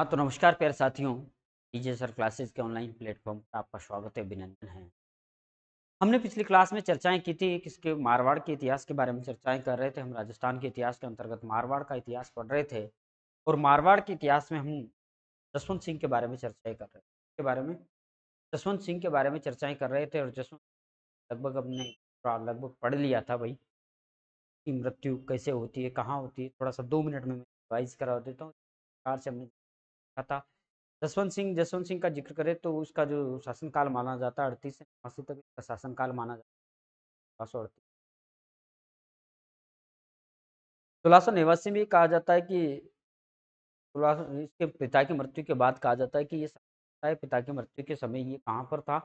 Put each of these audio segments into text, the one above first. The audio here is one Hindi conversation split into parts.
हाँ तो नमस्कार प्यारे साथियों डीजे सर क्लासेस के ऑनलाइन प्लेटफॉर्म पर आपका स्वागत है अभिनंदन है हमने पिछली क्लास में चर्चाएं की थी किसके मारवाड़ के इतिहास के बारे में चर्चाएं कर रहे थे हम राजस्थान के इतिहास के अंतर्गत मारवाड़ का इतिहास पढ़ रहे थे और मारवाड़ के इतिहास में हम जसवंत सिंह के बारे में चर्चाएं कर रहे थे के बारे में जसवंत सिंह के बारे में चर्चाएं कर रहे थे और जसवंत लगभग हमने लगभग पढ़ लिया था भाई की मृत्यु कैसे होती है कहाँ होती है थोड़ा सा दो मिनट में रिवाइज करा देता हूँ प्रकार से हमने था जसवंत सिंह जसवंत सिंह का जिक्र करें तो उसका जो शासनकाल माना जाता है अड़तीस से नवासी तक इसका शासनकाल माना जाता है सोलह सौ सोलह सौ नवासी में कहा जाता है कि इसके पिता की मृत्यु के बाद कहा जाता है कि ये पिता की मृत्यु के समय ये कहाँ पर था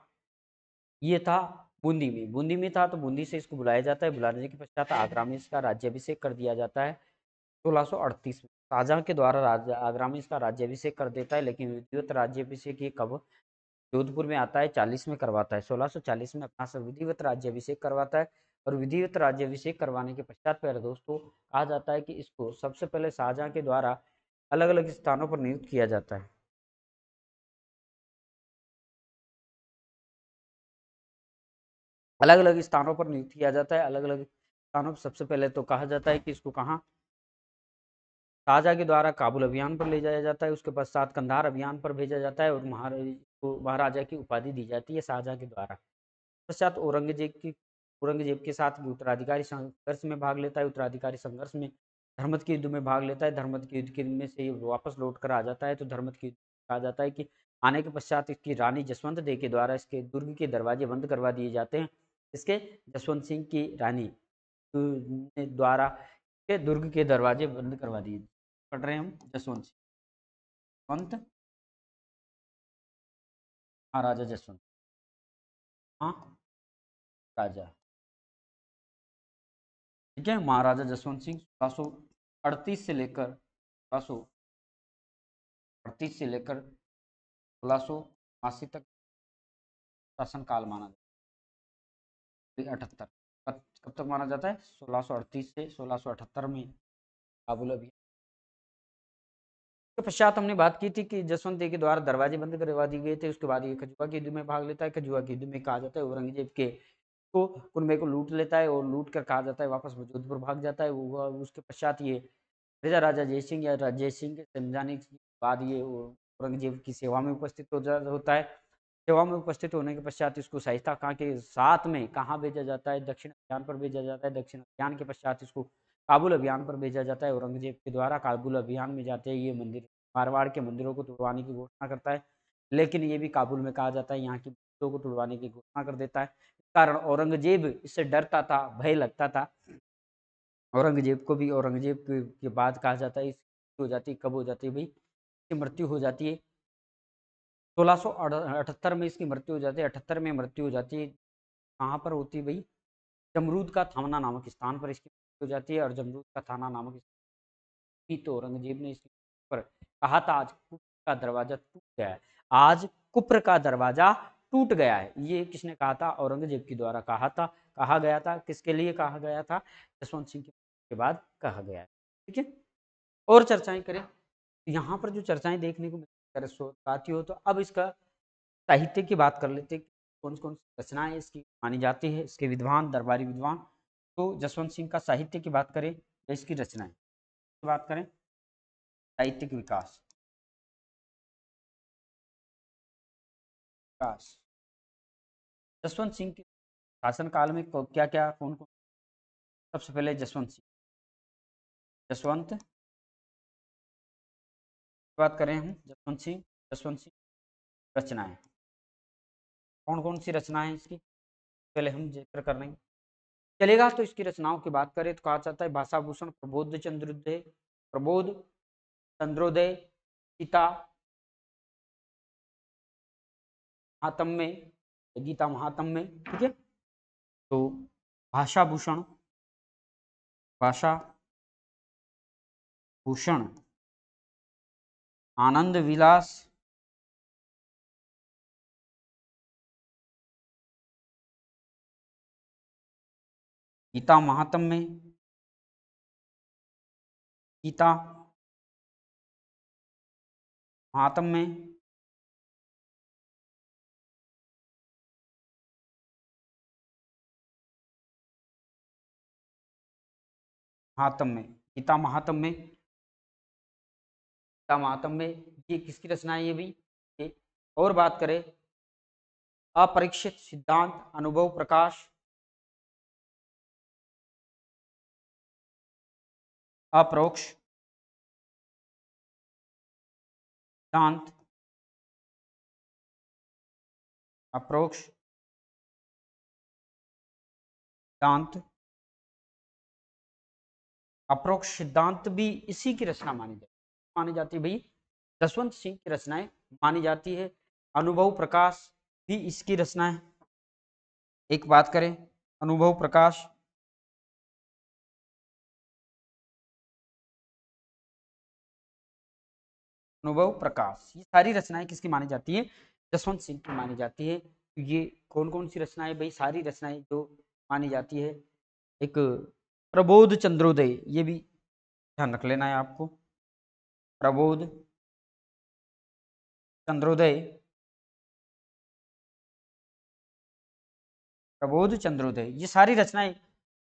ये था बूंदी में बूंदी में था तो बूंदी से इसको बुलाया जाता है बुलाने के पश्चात आगरा में इसका राज्याभिषेक कर दिया जाता है सोलह में शाहजहां के द्वारा राज, आगरा में इसका राज्यभिषेक कर देता है लेकिन विधिवत राज्यभिषेक ये कब जोधपुर में आता है चालीस में करवाता है 1640 में अपना विधिवत राज्यभिषेक करवाता है और विधिवत राज्यभिषेक करवाने के पश्चात पर दोस्तों कहा जाता है कि इसको सबसे पहले शाहजहां के द्वारा अलग अलग स्थानों पर नियुक्त किया जाता है अलग अलग स्थानों पर नियुक्त किया जाता है अलग अलग स्थानों पर सबसे पहले तो कहा जाता है कि इसको कहाँ ताजा के द्वारा काबुल अभियान पर ले जाया जाता है उसके पश्चात कंधार अभियान पर भेजा जाता है और महाराज को महाराजा की उपाधि दी जाती है शाहजहाँ के द्वारा पश्चात औरंगजेब की औरंगजेब के साथ भी उत्तराधिकारी संघर्ष में भाग लेता है उत्तराधिकारी संघर्ष में धर्मत के युद्ध में भाग लेता है धर्मत के युद्ध के में से वापस लौट कर आ जाता है तो धर्मत के युद्ध कहा जाता है कि आने के पश्चात इसकी रानी जसवंत दे के द्वारा इसके दुर्ग के दरवाजे बंद करवा दिए जाते हैं इसके जसवंत सिंह की रानी द्वारा के दुर्ग के दरवाजे बंद करवा दिए पढ़ रहे हम जसवंत सिंह पंत हाँ राजा जसवंत हाँ राजा ठीक है महाराजा जसवंत सिंह सोलह से लेकर सोलह से लेकर सोलह तक शासनकाल माना जाता है अठहत्तर कब तक माना जाता है सोलह अड़तीस से सोलह अठहत्तर में काबुल अभी उसके पश्चात हमने बात की थी कि जसवंत के द्वारा दरवाजे बंद करवा दिए गए थे उसके बाद ये खजुआ की युद्ध में भाग लेता है खजुआ की युद्ध में कहा जाता है औरंगजेब के को कुनबे को लूट लेता है और लूट कर कहा जाता है वापस जोधपुर भाग जाता है वो उसके पश्चात ये राजा राजा जय सिंह या राजय सिंह के समझाने के बाद ये औरंगजेब की सेवा में उपस्थित हो होता है सेवा में उपस्थित होने के पश्चात इसको शाइस्ता कहाँ के साथ में कहाँ भेजा जाता है दक्षिण अभियान पर भेजा जाता है दक्षिण अभियान के पश्चात इसको काबुल अभियान पर भेजा जाता है औरंगजेब के द्वारा काबुल अभियान में जाते हैं ये मंदिर मारवाड़ के मंदिरों को तोड़वाने की घोषणा करता है लेकिन ये भी काबुल में कहा जाता है यहाँ की मंदिरों को तोड़वाने की घोषणा कर देता है कारण औरंगजेब इससे डरता था भय लगता था औरंगजेब को भी औरंगजेब के बाद कहा जाता है इसकी हो जाती कब हो जाती है भाई इसकी मृत्यु हो जाती है सोलह में इसकी मृत्यु हो जाती है अठहत्तर में मृत्यु हो जाती है कहाँ पर होती है भाई जमरूद का थामना नामक स्थान पर इसकी हो जाती है और जमरूद का थाना नामक भी तो औरंगजेब ने इस पर कहा था आज कुप्र का दरवाजा टूट गया है आज कुप्र का दरवाजा टूट गया है ये किसने कहा था औरंगजेब के द्वारा कहा था कहा गया था किसके लिए कहा गया था जसवंत सिंह के बाद कहा गया है ठीक है और चर्चाएं करें यहाँ पर जो चर्चाएं देखने को मिलती साथी हो तो अब इसका साहित्य की बात कर लेते कौन कौन सी रचनाएं इसकी मानी जाती है इसके विद्वान दरबारी विद्वान तो जसवंत सिंह का साहित्य की बात करें या इसकी रचनाएं की बात करें साहित्यिक विकास विकास जसवंत सिंह के शासनकाल में क्या क्या कौन कौन सबसे पहले जसवंत सिंह जसवंत बात करें हम जसवंत सिंह जसवंत सिंह रचनाएं कौन कौन सी रचनाएं इसकी पहले हम जिक्र कर लेंगे चलेगा तो इसकी रचनाओं की बात करें तो कहा जाता है भाषाभूषण प्रबोध चंद्रोदय प्रबोध चंद्रोदय गीता महात्म में गीता महात्म्य में ठीक है तो भाषाभूषण भाषा भूषण आनंद विलास गीता महात्म में गीता महात्म में महात्म में गीता महात्म में गीता महात्म में ये किसकी रचना है ये भी ये और बात करें अपरीक्षित सिद्धांत अनुभव प्रकाश अप्रोक्ष शांत अप्रोक्ष सिद्धांत अप्रोक्ष सिद्धांत भी इसी की रचना मानी जाती मानी जाती है भाई जसवंत सिंह की रचनाएं मानी जाती है अनुभव प्रकाश भी इसकी रचना है एक बात करें अनुभव प्रकाश अनुभव प्रकाश ये सारी रचनाएं किसकी मानी जाती है जसवंत सिंह की मानी जाती है तो ये कौन कौन सी रचनाएं भाई सारी रचनाएं जो मानी जाती है एक प्रबोध चंद्रोदय ये भी ध्यान रख लेना है आपको प्रबोध चंद्रोदय प्रबोध चंद्रोदय ये सारी रचनाएं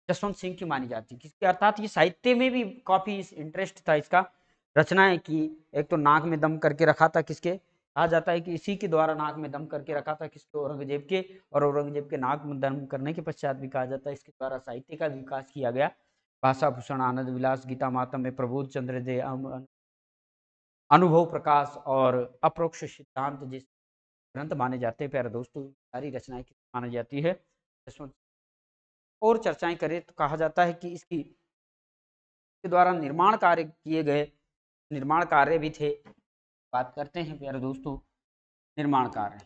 जसवंत सिंह की मानी जाती है अर्थात ये साहित्य में भी काफी इंटरेस्ट था इसका रचनाएं की एक तो नाक में दम करके रखा था किसके कहा जाता है कि इसी के द्वारा नाक में दम करके रखा था किसको औरंगजेब के और औरंगजेब के नाक में दम करने के पश्चात भी कहा जाता है इसके द्वारा साहित्य का विकास किया गया भाषा भूषण आनंद विलास गीता माता में प्रबोध चंद्र दे अनुभव प्रकाश और अप्रोक्ष सिद्धांत जिस ग्रंथ माने जाते हैं प्यारे दोस्तों सारी रचनाएं मानी जाती है और चर्चाएं करें तो कहा जाता है कि इसकी के द्वारा निर्माण कार्य किए गए निर्माण कार्य भी थे बात करते हैं प्यारे दोस्तों निर्माण कार्य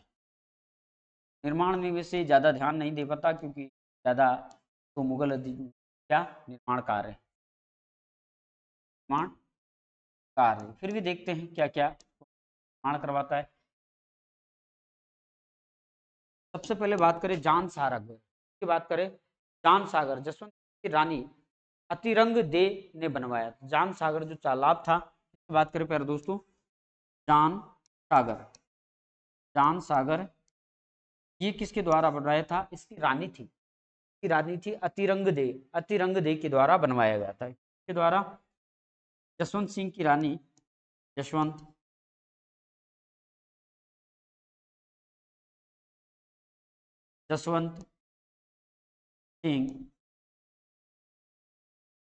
निर्माण में वैसे ज़्यादा ध्यान नहीं दे पाता क्योंकि ज़्यादा तो मुगल क्या निर्माण कार्य निर्माण कार्य फिर भी देखते हैं क्या क्या निर्माण करवाता है सबसे पहले बात करें जान सागर की बात करें जान सागर जसवंत की रानी अतिरंग दे ने बनवाया जान सागर जो तालाब था बात करें प्यारे दोस्तों जान सागर जान सागर ये किसके द्वारा बनवाया था इसकी रानी थी इसकी रानी थी अतिरंग दे अतिरंग दे के द्वारा बनवाया गया था इसके द्वारा जसवंत सिंह की रानी जसवंत जसवंत सिंह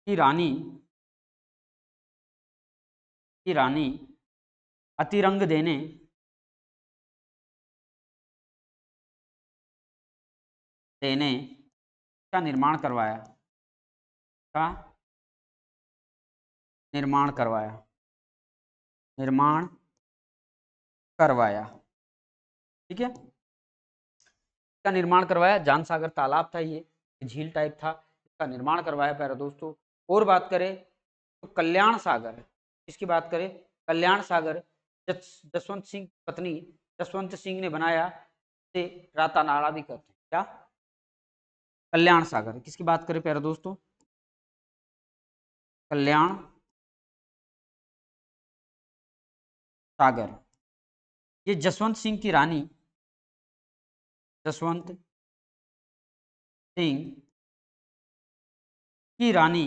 की रानी की रानी अतिरंग देने देने का निर्माण करवाया का निर्माण करवाया निर्माण करवाया ठीक है इसका निर्माण करवाया जान सागर तालाब था ये झील टाइप था इसका निर्माण करवाया पैरा दोस्तों और बात करें तो कल्याण सागर इसकी बात करें कल्याण सागर जसवंत सिंह पत्नी जसवंत सिंह ने बनाया से राता नाड़ा भी कहते हैं क्या कल्याण सागर किसकी बात करें प्यारे दोस्तों कल्याण सागर ये जसवंत सिंह की रानी जसवंत सिंह की रानी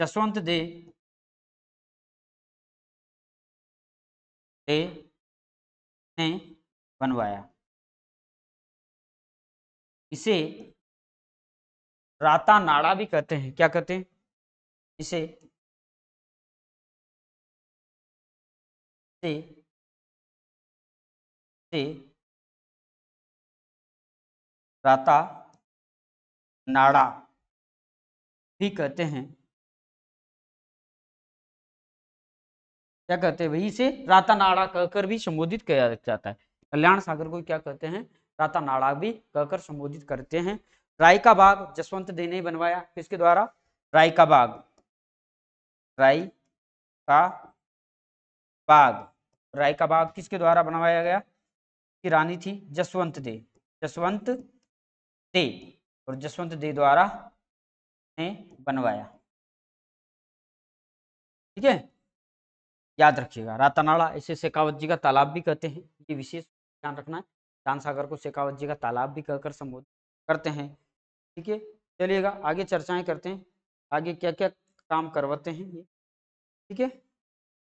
जसवंत दे दे ने बनवाया इसे राता नाड़ा भी कहते हैं क्या कहते हैं इसे से, दे, राता नाड़ा भी कहते हैं क्या कहते हैं वही से रातानाड़ा कहकर भी संबोधित किया जाता है कल्याण सागर को क्या कहते हैं रातानाड़ा भी कहकर संबोधित करते हैं राय का बाग जसवंत दे ने बनवाया किसके द्वारा राय का बाग राय का बाग राय का बाग किसके द्वारा बनवाया गया की रानी थी जसवंत दे जसवंत दे और जसवंत दे द्वारा ने बनवाया ठीक है याद रखिएगा रातानाड़ा इसे शेखावत जी का तालाब भी कहते हैं ये विशेष ध्यान रखना है दान सागर को शेखावत जी का तालाब भी कहकर संबोधित करते हैं ठीक है चलिएगा आगे चर्चाएं करते हैं आगे क्या क्या काम करवाते हैं ये ठीक है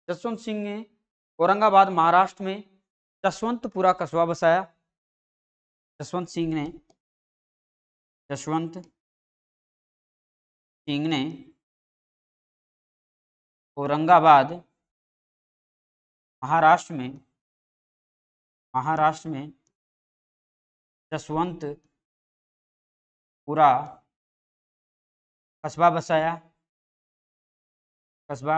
जसवंत सिंह ने औरंगाबाद महाराष्ट्र में जसवंतपुरा कस्बा बसाया जसवंत सिंह ने जसवंत सिंह ने औरंगाबाद महाराष्ट्र में महाराष्ट्र में जसवंत कस्बा बसाया कस्बा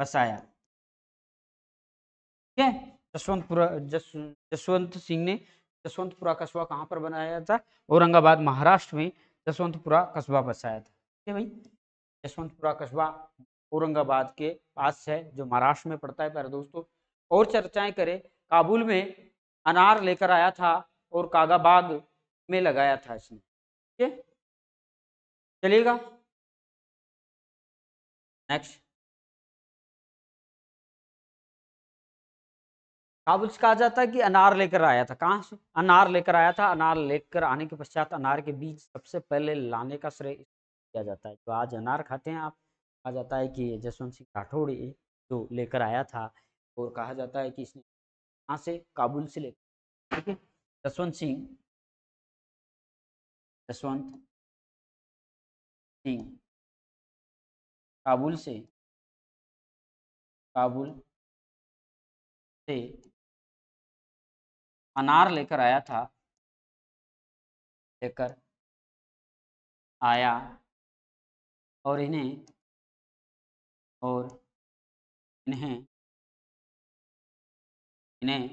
बसाया ठीक है जसवंतपुरा जस जसवंत सिंह ने जसवंतपुरा कस्बा कहाँ पर बनाया था औरंगाबाद महाराष्ट्र में जसवंतपुरा कस्बा बसाया था ठीक है भाई यशवंतपुरा कस्बा औरंगाबाद के पास है जो महाराष्ट्र में पड़ता है प्यारे दोस्तों और चर्चाएं करें काबुल में अनार लेकर आया था और कागाबाग में लगाया था इसने ठीक है चलिएगा नेक्स्ट काबुल से कहा जाता है कि अनार लेकर आया था कहाँ से अनार लेकर आया था अनार लेकर आने के पश्चात अनार के बीज सबसे पहले लाने का श्रेय किया जाता है तो आज अनार खाते हैं आप कहा जाता है कि जसवंत सिंह राठौड़ जो लेकर आया था और कहा जाता है कि इसने कहाँ से काबुल से लेकर ठीक है जसवंत सिंह जसवंत सिंह काबुल से काबुल से अनार लेकर आया था लेकर आया और इन्हें और इन्हें इन्हें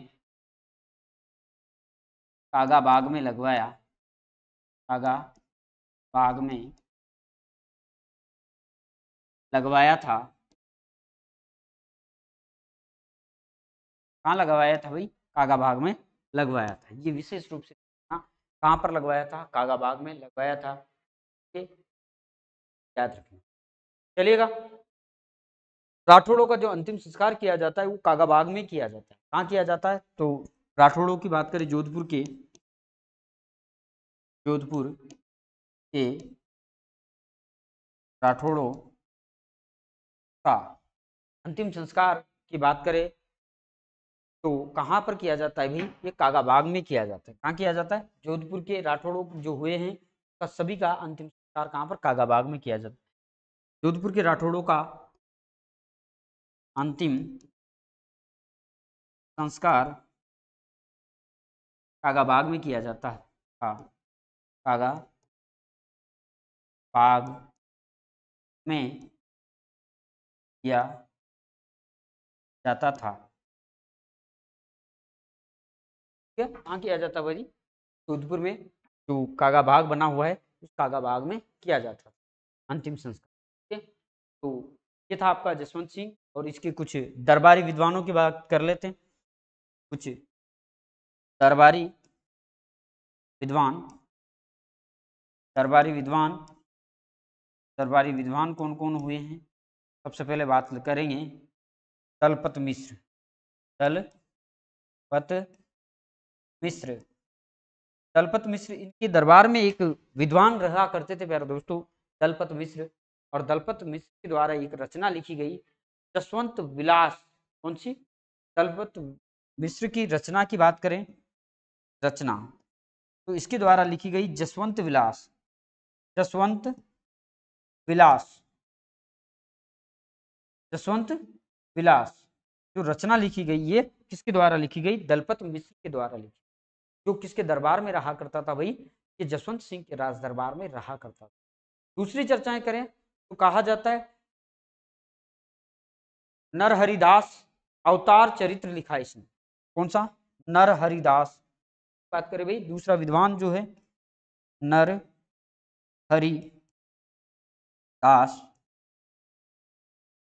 कागा बाग में लगवाया कागा बाग में लगवाया था कहाँ लगवाया था भाई कागा बाग में लगवाया था ये विशेष रूप से हाँ, कहाँ पर लगवाया था कागा बाग में लगवाया था ठीक याद रखें चलिएगा राठौड़ों का जो अंतिम संस्कार किया जाता है वो कागाबाग में किया जाता है कहाँ किया जाता है तो राठौड़ों की बात करें जोधपुर के जोधपुर के राठौड़ों का अंतिम संस्कार की बात करें तो कहाँ पर किया जाता है भाई ये कागाबाग में किया जाता है कहाँ किया जाता है जोधपुर के राठौड़ों जो हुए हैं सभी का अंतिम विस्तार कहाँ पर कागाबाग में किया जाता है जोधपुर के राठौड़ों का अंतिम संस्कार कागाबाग में किया जाता है था कागा बाग में किया जाता था कहाँ किया जाता भाई जोधपुर में जो कागा बाग बना हुआ है बाग में किया जाता था अंतिम संस्कार ठीक तो ये था आपका जसवंत सिंह और इसके कुछ दरबारी विद्वानों की बात कर लेते हैं कुछ दरबारी विद्वान दरबारी विद्वान दरबारी विद्वान कौन कौन हुए हैं सबसे पहले बात करेंगे दलपत मिश्र दलपत मिश्र दलपत मिश्र इनके दरबार में एक विद्वान रहा करते थे प्यारे दोस्तों दलपत मिश्र और दलपत मिश्र के द्वारा एक रचना लिखी गई जसवंत विलास कौन सी दलपत मिश्र की रचना की बात करें रचना तो इसके द्वारा लिखी गई जसवंत विलास जसवंत विलास जसवंत विलास जो रचना लिखी गई ये किसके द्वारा लिखी गई दलपत मिश्र के द्वारा लिखी जो किसके दरबार में रहा करता था भाई ये जसवंत सिंह के राज दरबार में रहा करता था दूसरी चर्चाएं करें तो कहा जाता है नरहरिदास अवतार चरित्र लिखा इसने कौन सा नरहरिदास बात करें भाई दूसरा विद्वान जो है नर हरि दास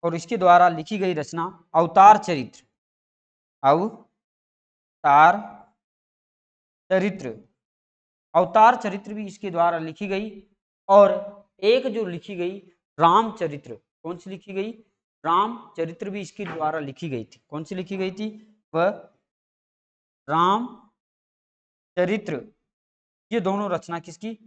और इसके द्वारा लिखी गई रचना अवतार चरित्र अवतार चरित्र अवतार चरित्र भी इसके द्वारा लिखी गई और एक जो लिखी गई राम चरित्र कौन सी लिखी गई राम चरित्र भी इसके द्वारा लिखी गई थी कौन सी लिखी गई थी वह राम चरित्र ये दोनों रचना किसकी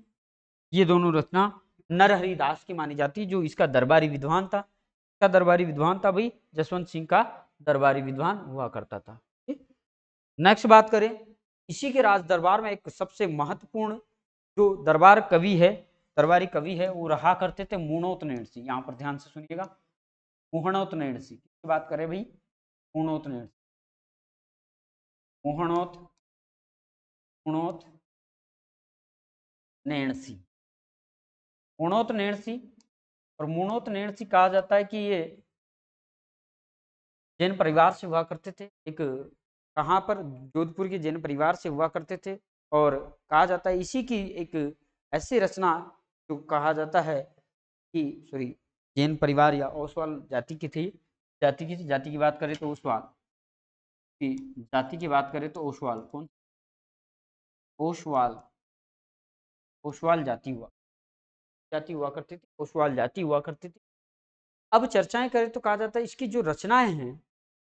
ये दोनों रचना नरहरि दास की मानी जाती जो इसका दरबारी विद्वान था इसका दरबारी विद्वान था भाई जसवंत सिंह का दरबारी विद्वान हुआ करता था नेक्स्ट बात करें इसी के राज दरबार में एक सबसे महत्वपूर्ण जो दरबार कवि है दरबारी कवि है वो रहा करते थे सिंह यहाँ पर ध्यान से सुनिएगा सिंह की बात करें भाई सिंह मोहनोत नैण सिंह नेणसी नैण सिंह और मुणोत सिंह कहा जाता है कि ये जैन परिवार से हुआ करते थे एक कहाँ पर जोधपुर के जैन परिवार से हुआ करते थे और कहा जाता है इसी की एक ऐसी रचना जो कहा जाता है कि सॉरी जैन परिवार या ओसवाल जाति की थी जाति की जाति की बात करें तो ओसवाल की जाति की बात करें तो ओसवाल कौन ओसवाल ओसवाल जाति हुआ जाति हुआ करती थी ओसवाल जाति हुआ करती थी अब चर्चाएं करें तो कहा जाता है इसकी जो रचनाएं हैं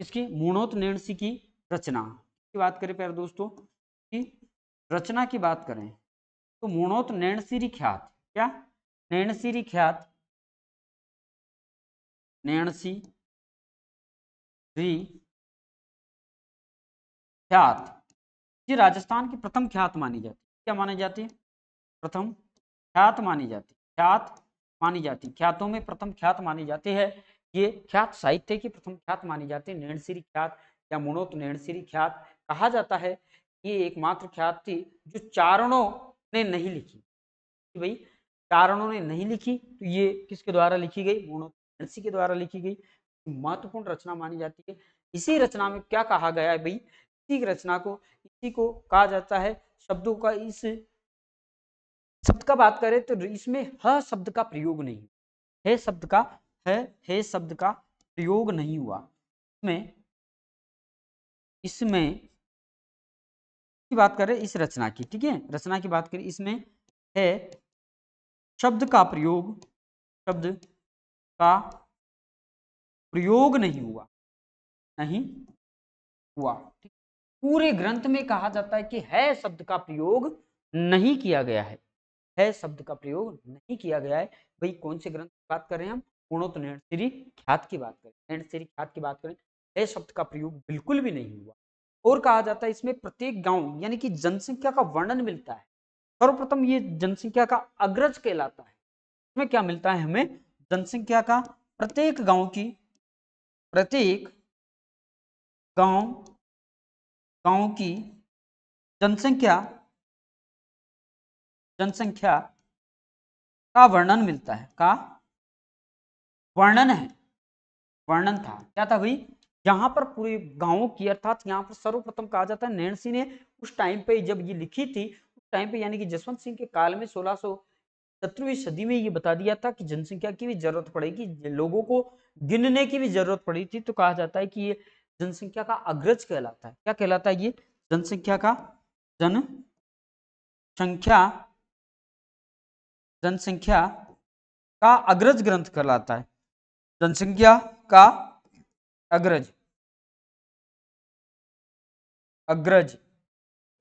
इसकी मूर्णोत्त नेणसी की रचना की बात करें प्यारे दोस्तों कि रचना की बात करें तो मुणोत नैणसिरी ख्यात क्या नैणसिरी ख्यात नैणसी री ख्यात ये राजस्थान की प्रथम ख्यात मानी जाती क्या मानी जाती है प्रथम ख्यात मानी जाती ख्यात मानी जाती ख्यातों में प्रथम ख्यात मानी जाती है ये ख्यात साहित्य की प्रथम ख्यात मानी जाती है नैणसिरी ख्यात या मुणोत्नेणसिरी ख्यात कहा जाता है ये एकमात्र ख्यात थी जो चारणों ने नहीं लिखी भाई चारणों ने नहीं लिखी तो ये किसके द्वारा लिखी गई मुणोत्नेणसी के द्वारा लिखी गई महत्वपूर्ण रचना मानी जाती है इसी रचना में क्या कहा गया है भाई इसी रचना को इसी को कहा जाता है शब्दों का इस शब्द का बात करें तो इसमें ह शब्द का प्रयोग नहीं है शब्द का है हे शब्द का प्रयोग नहीं हुआ इसमें इसमें की बात करें इस रचना की ठीक है रचना की बात करें इसमें है शब्द का प्रयोग शब्द का प्रयोग नहीं हुआ नहीं हुआ पूरे ग्रंथ में कहा जाता है कि है शब्द का प्रयोग नहीं किया गया है है शब्द का प्रयोग नहीं किया गया है भाई कौन से ग्रंथ की बात कर रहे हैं हम पूर्णोत्तर श्री ख्यात की बात करें ख्यात की बात करें यह शब्द का प्रयोग बिल्कुल भी नहीं हुआ और कहा जाता है इसमें प्रत्येक गांव यानी कि जनसंख्या का वर्णन मिलता है सर्वप्रथम ये जनसंख्या का अग्रज कहलाता है इसमें क्या मिलता है हमें जनसंख्या का प्रत्येक गांव की प्रत्येक गांव गांव की जनसंख्या जनसंख्या का वर्णन मिलता है का वर्णन है वर्णन था क्या था भाई यहाँ पर पूरे गाँव की अर्थात यहाँ पर सर्वप्रथम कहा जाता है सिंह ने उस टाइम पे जब ये लिखी थी उस टाइम पे यानी कि जसवंत सिंह के काल में सोलह सत्रहवीं सदी में ये बता दिया था कि जनसंख्या की भी जरूरत पड़ेगी लोगों को गिनने की भी जरूरत पड़ी थी तो कहा जाता है कि ये जनसंख्या का अग्रज कहलाता है क्या कहलाता है ये जनसंख्या का जन संख्या जनसंख्या का अग्रज ग्रंथ कहलाता है जनसंख्या का अग्रज अग्रज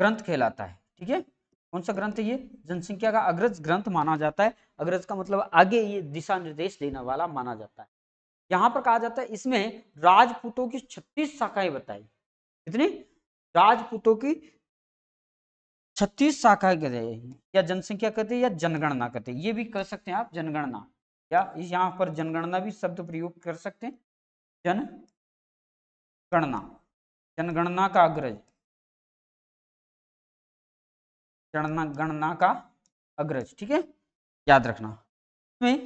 ग्रंथ कहलाता है ठीक है कौन सा ग्रंथ है ये जनसंख्या का अग्रज ग्रंथ माना जाता है अग्रज का मतलब आगे ये दिशा निर्देश देने वाला माना जाता है यहाँ पर कहा जाता है इसमें राजपूतों की छत्तीस शाखाएं बताई कितनी राजपूतों की छत्तीस शाखाएं कहते या जनसंख्या कहते हैं या जनगणना कहते ये भी कर सकते हैं आप जनगणना या यहाँ पर जनगणना भी शब्द प्रयोग कर सकते हैं जनगणना जनगणना का अग्रज गणना गणना का अग्रज ठीक है याद रखना में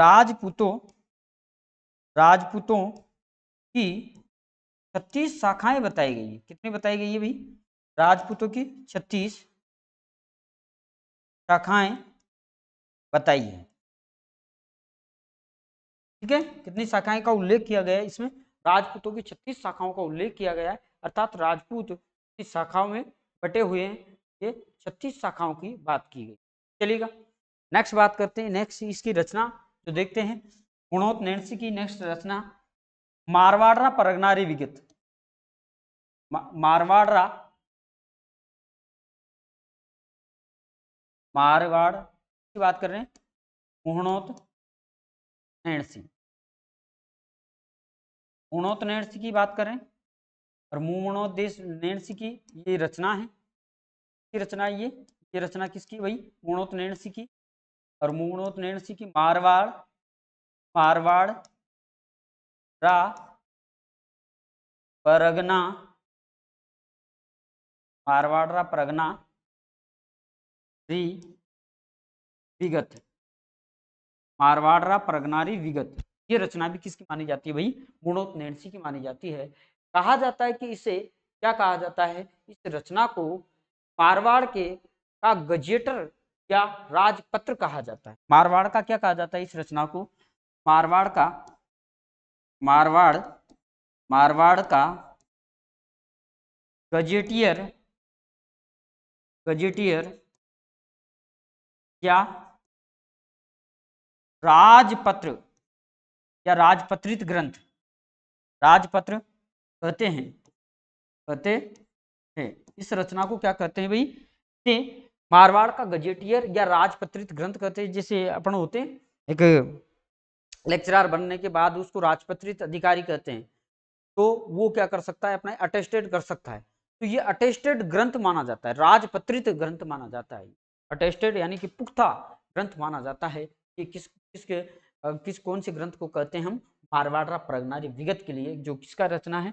राजपूतों राजपूतों की छत्तीस शाखाएं बताई गई है कितनी बताई गई है भाई राजपूतों की छत्तीस शाखाएं बताई है ठीक है कितनी शाखाएं का उल्लेख किया गया है इसमें राजपूतों की छत्तीस शाखाओं का उल्लेख किया गया है अर्थात राजपूत की शाखाओं में बटे हुए हैं ये छत्तीस शाखाओं की बात की गई चलिएगा नेक्स्ट बात करते हैं नेक्स्ट इसकी रचना जो देखते हैं गुणोत् की नेक्स्ट रचना मारवाड़ा परगनारी विगत मारवाड़ा मारवाड़ की बात कर रहे हैं गुणोत नैन्सी की बात करें और मुणोदेश की ये रचना है की रचना है ये ये रचना किसकी भाई मूर्णोत्नयसी की और मूर्णोत्नयसी की मारवाड़ मारवाड़ रा परगना मारवाड़ रा परगना री विगत मारवाड़ रा परगनारी विगत ये रचना भी किसकी मानी जाती है भाई गुणोत्नयसी की मानी जाती है कहा जाता है कि इसे क्या कहा जाता है इस रचना को मारवाड़ के का गजेटर या राजपत्र कहा जाता है मारवाड़ का क्या कहा जाता है इस रचना को मारवाड़ का मारवाड़ मारवाड़ का गजेटियर गजेटियर या राजपत्र या राजपत्रित ग्रंथ राजपत्र कहते हैं कहते हैं इस रचना को क्या कहते हैं भाई से मारवाड़ का गजेटियर या राजपत्रित ग्रंथ कहते हैं जिसे अपन होते हैं एक लेक्चरार बनने के बाद उसको राजपत्रित अधिकारी कहते हैं तो वो क्या कर सकता है अपना अटेस्टेड कर सकता है तो ये अटेस्टेड ग्रंथ माना जाता है राजपत्रित ग्रंथ माना जाता है अटेस्टेड यानी कि पुख्ता ग्रंथ माना जाता है कि किस किसके किस कौन से ग्रंथ को कहते हैं हम मारवाड़ा प्रगनारी विगत के लिए जो किसका रचना है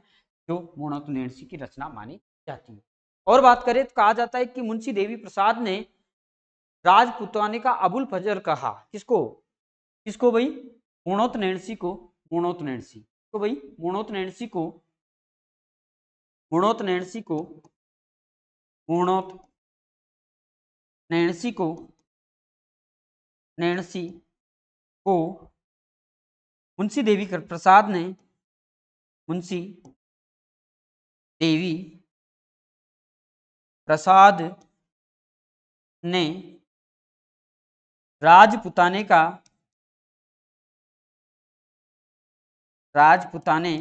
जो मोनोतुलेंसी की रचना मानी जाती है और बात करें तो कहा जाता है कि मुंशी देवी प्रसाद ने राजपुतवाने का अबुल फजर कहा किसको किसको भाई नैणसी को नैणसी तो भाई नैणसी को नैणसी को गुणोत नैणसी को नैणसी को मुंशी देवी प्रसाद ने मुंशी देवी प्रसाद ने राजपुताने का राजपुताने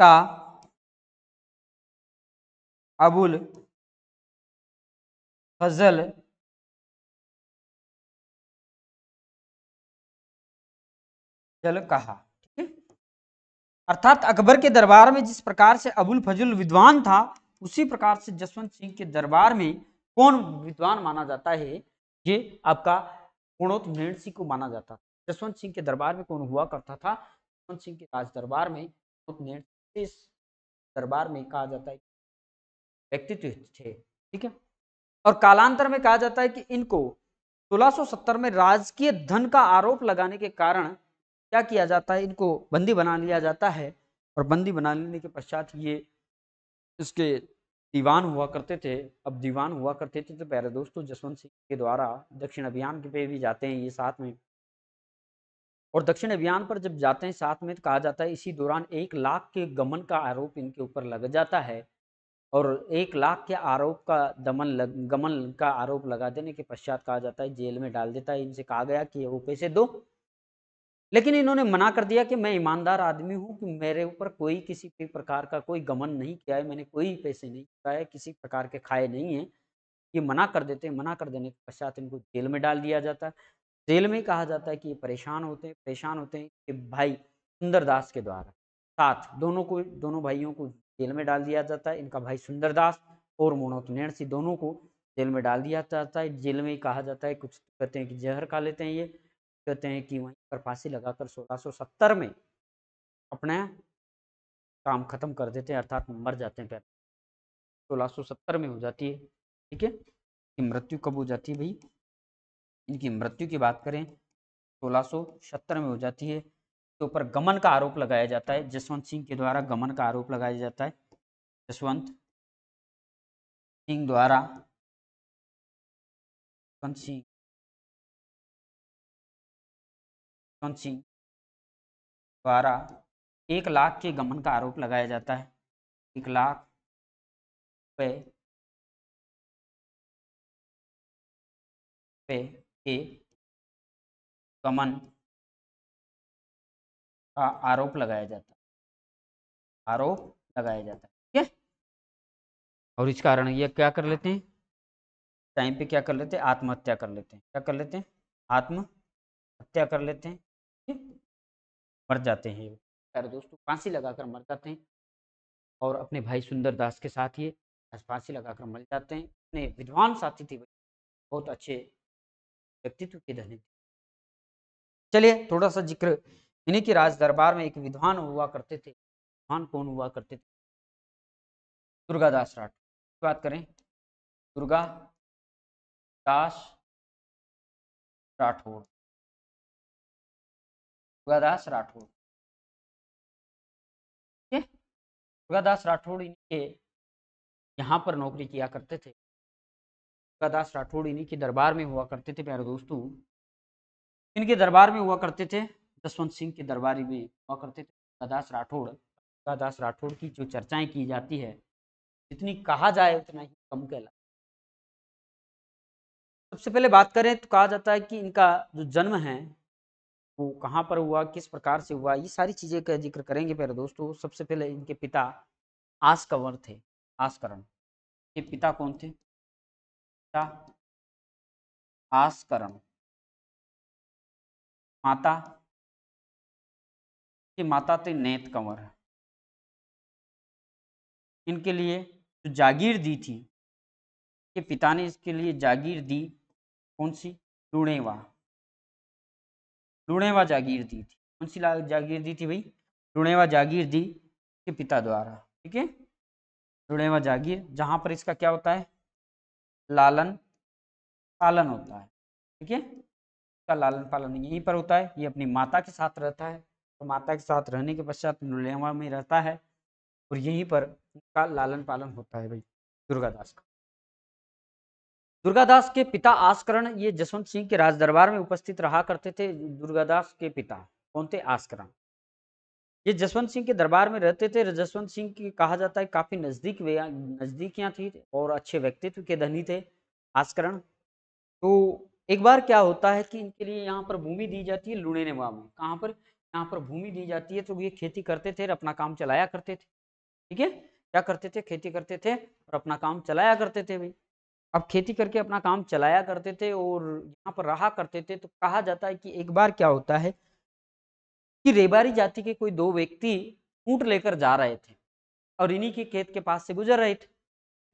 का अबुल फजल जल कहा ठीक है अर्थात अकबर के दरबार में जिस प्रकार से अबुल फजल विद्वान था उसी प्रकार से जसवंत सिंह के दरबार में कौन विद्वान माना जाता है ये आपका नरेंद्र सिंह को माना जाता था जसवंत सिंह के दरबार में कौन हुआ करता था जसवंत सिंह के राज दरबार में इस दरबार में कहा जाता है व्यक्तित्व थे ठीक है और कालांतर में कहा जाता है कि इनको 1670 में राजकीय धन का आरोप लगाने के कारण क्या किया जाता है इनको बंदी बना लिया जाता है और बंदी बना लेने के पश्चात ये इसके दीवान हुआ करते थे अब दीवान हुआ करते थे तो प्यारे दोस्तों जसवंत सिंह के द्वारा दक्षिण अभियान के पे भी जाते हैं ये साथ में और दक्षिण अभियान पर जब जाते हैं साथ में तो कहा जाता है इसी दौरान एक लाख के गमन का आरोप इनके ऊपर लग जाता है और एक लाख के आरोप का दमन लग गमन का आरोप लगा देने के पश्चात कहा जाता है जेल में डाल देता है इनसे कहा गया कि वो पैसे दो लेकिन इन्होंने मना कर दिया कि मैं ईमानदार आदमी हूँ कि मेरे ऊपर कोई किसी भी प्रकार का कोई गमन नहीं किया है मैंने कोई पैसे नहीं चुकाए किसी प्रकार के खाए नहीं है ये मना कर देते हैं मना कर देने के पश्चात इनको जेल में डाल दिया जाता है जेल में कहा जाता है कि ये परेशान होते हैं परेशान होते हैं कि भाई सुंदरदास के द्वारा साथ दोनों को दोनों भाइयों को जेल में डाल दिया जाता है इनका भाई सुंदरदास और मोनोत नैणसी दोनों को जेल में डाल दिया जाता है जेल में ही कहा जाता है कुछ कहते हैं कि जहर खा लेते हैं ये कहते हैं कि वहीं पर फांसी लगाकर 1670 में अपने काम खत्म कर देते हैं अर्थात मर जाते हैं पहले 1670 में हो जाती है ठीक है इनकी मृत्यु कब हो जाती है भाई इनकी मृत्यु की बात करें 1670 में हो जाती है के ऊपर गमन का आरोप लगाया जाता है जसवंत सिंह के द्वारा गमन का आरोप लगाया जाता है जसवंत सिंह द्वारा जसवंत सिंह सिंह द्वारा एक लाख के गमन का आरोप लगाया जाता है एक लाख पे पे के गमन का आरोप लगाया जाता है आरोप लगाया जाता है ठीक है और इस कारण ये क्या कर लेते हैं टाइम पे क्या कर लेते हैं आत्महत्या कर लेते हैं क्या कर लेते हैं आत्महत्या कर लेते हैं मर जाते हैं सारे दोस्तों फांसी लगाकर मर जाते हैं और अपने भाई सुंदर दास के साथ ये फांसी लगाकर मर जाते हैं अपने विद्वान साथी थे बहुत अच्छे व्यक्तित्व के धनी थे चलिए थोड़ा सा जिक्र इन्हीं के राज दरबार में एक विद्वान हुआ करते थे विद्वान कौन हुआ करते थे दुर्गादास राठौर बात करें दुर्गा दास राठौर दुर्गादास राठौड़ ठीक राठौड़ इनके यहाँ पर नौकरी किया करते थे दुर्गादास राठौड़ इन्हीं के दरबार में हुआ करते थे प्यारे दोस्तों इनके दरबार में हुआ करते थे जसवंत सिंह के दरबारी में हुआ करते थे दुर्गादास राठौड़ दुर्गादास राठौड़ की जो चर्चाएं की जाती है जितनी कहा जाए उतना ही कम कहला सबसे पहले बात करें तो कहा जाता है कि इनका जो जन्म है वो कहाँ पर हुआ किस प्रकार से हुआ ये सारी चीज़ें का जिक्र करेंगे पहले दोस्तों सबसे पहले इनके पिता आस कंवर थे आसकरण के पिता कौन थे पिता आसकरण माता की माता थे नेत कंवर इनके लिए जो जागीर दी थी के पिता ने इसके लिए जागीर दी कौन सी लुणेवा लुणेवा जागीर दी थी कौन सी जागीर दी थी भाई लुणेवा जागीर दी के पिता द्वारा ठीक है लुणेवा जागीर जहाँ पर इसका क्या होता है लालन पालन होता है ठीक है इसका लालन पालन यहीं पर होता है ये अपनी माता के साथ रहता है और तो माता के साथ रहने के पश्चात लुणेवा में रहता है और यहीं पर इसका लालन पालन होता है भाई दुर्गादास का दुर्गादास के पिता आस्करण ये जसवंत सिंह के राज दरबार में उपस्थित रहा करते थे दुर्गादास के पिता कौन थे आस्करण ये जसवंत सिंह के दरबार में रहते थे जसवंत सिंह की कहा जाता है काफी नजदीक नजदीकियां थी और अच्छे व्यक्तित्व के धनी थे आस्करण तो एक बार क्या होता है कि इनके लिए यहाँ पर भूमि दी जाती है लुणे में कहाँ पर यहाँ पर भूमि दी जाती है तो ये खेती करते थे और अपना काम चलाया करते थे ठीक है क्या करते थे खेती करते थे और अपना काम चलाया करते थे भाई अब खेती करके अपना काम चलाया करते थे और यहाँ पर रहा करते थे तो कहा जाता है कि एक बार क्या होता है कि रेबारी जाति के कोई दो व्यक्ति ऊँट लेकर जा रहे थे और इन्हीं के खेत के पास से गुजर रहे थे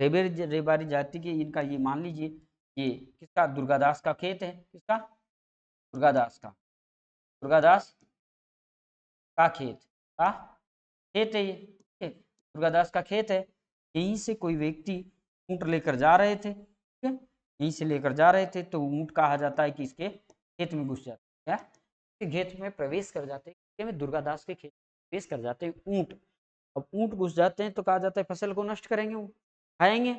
रेबारी रेबारी जाति के इनका ये मान लीजिए ये किसका दुर्गादास का खेत है किसका दुर्गादास का दुर्गादास का खेत का खेत है ये दुर्गादास का खेत है यहीं से कोई व्यक्ति ऊंट लेकर जा रहे थे यहीं से लेकर जा रहे थे तो ऊँट कहा जाता है कि इसके खेत में घुस जाते हैं क्या खेत में प्रवेश कर जाते हैं में दुर्गादास के खेत प्रवेश कर जाते हैं ऊँट अब ऊँट घुस जाते हैं तो कहा जाता है फसल को नष्ट करेंगे वो खाएंगे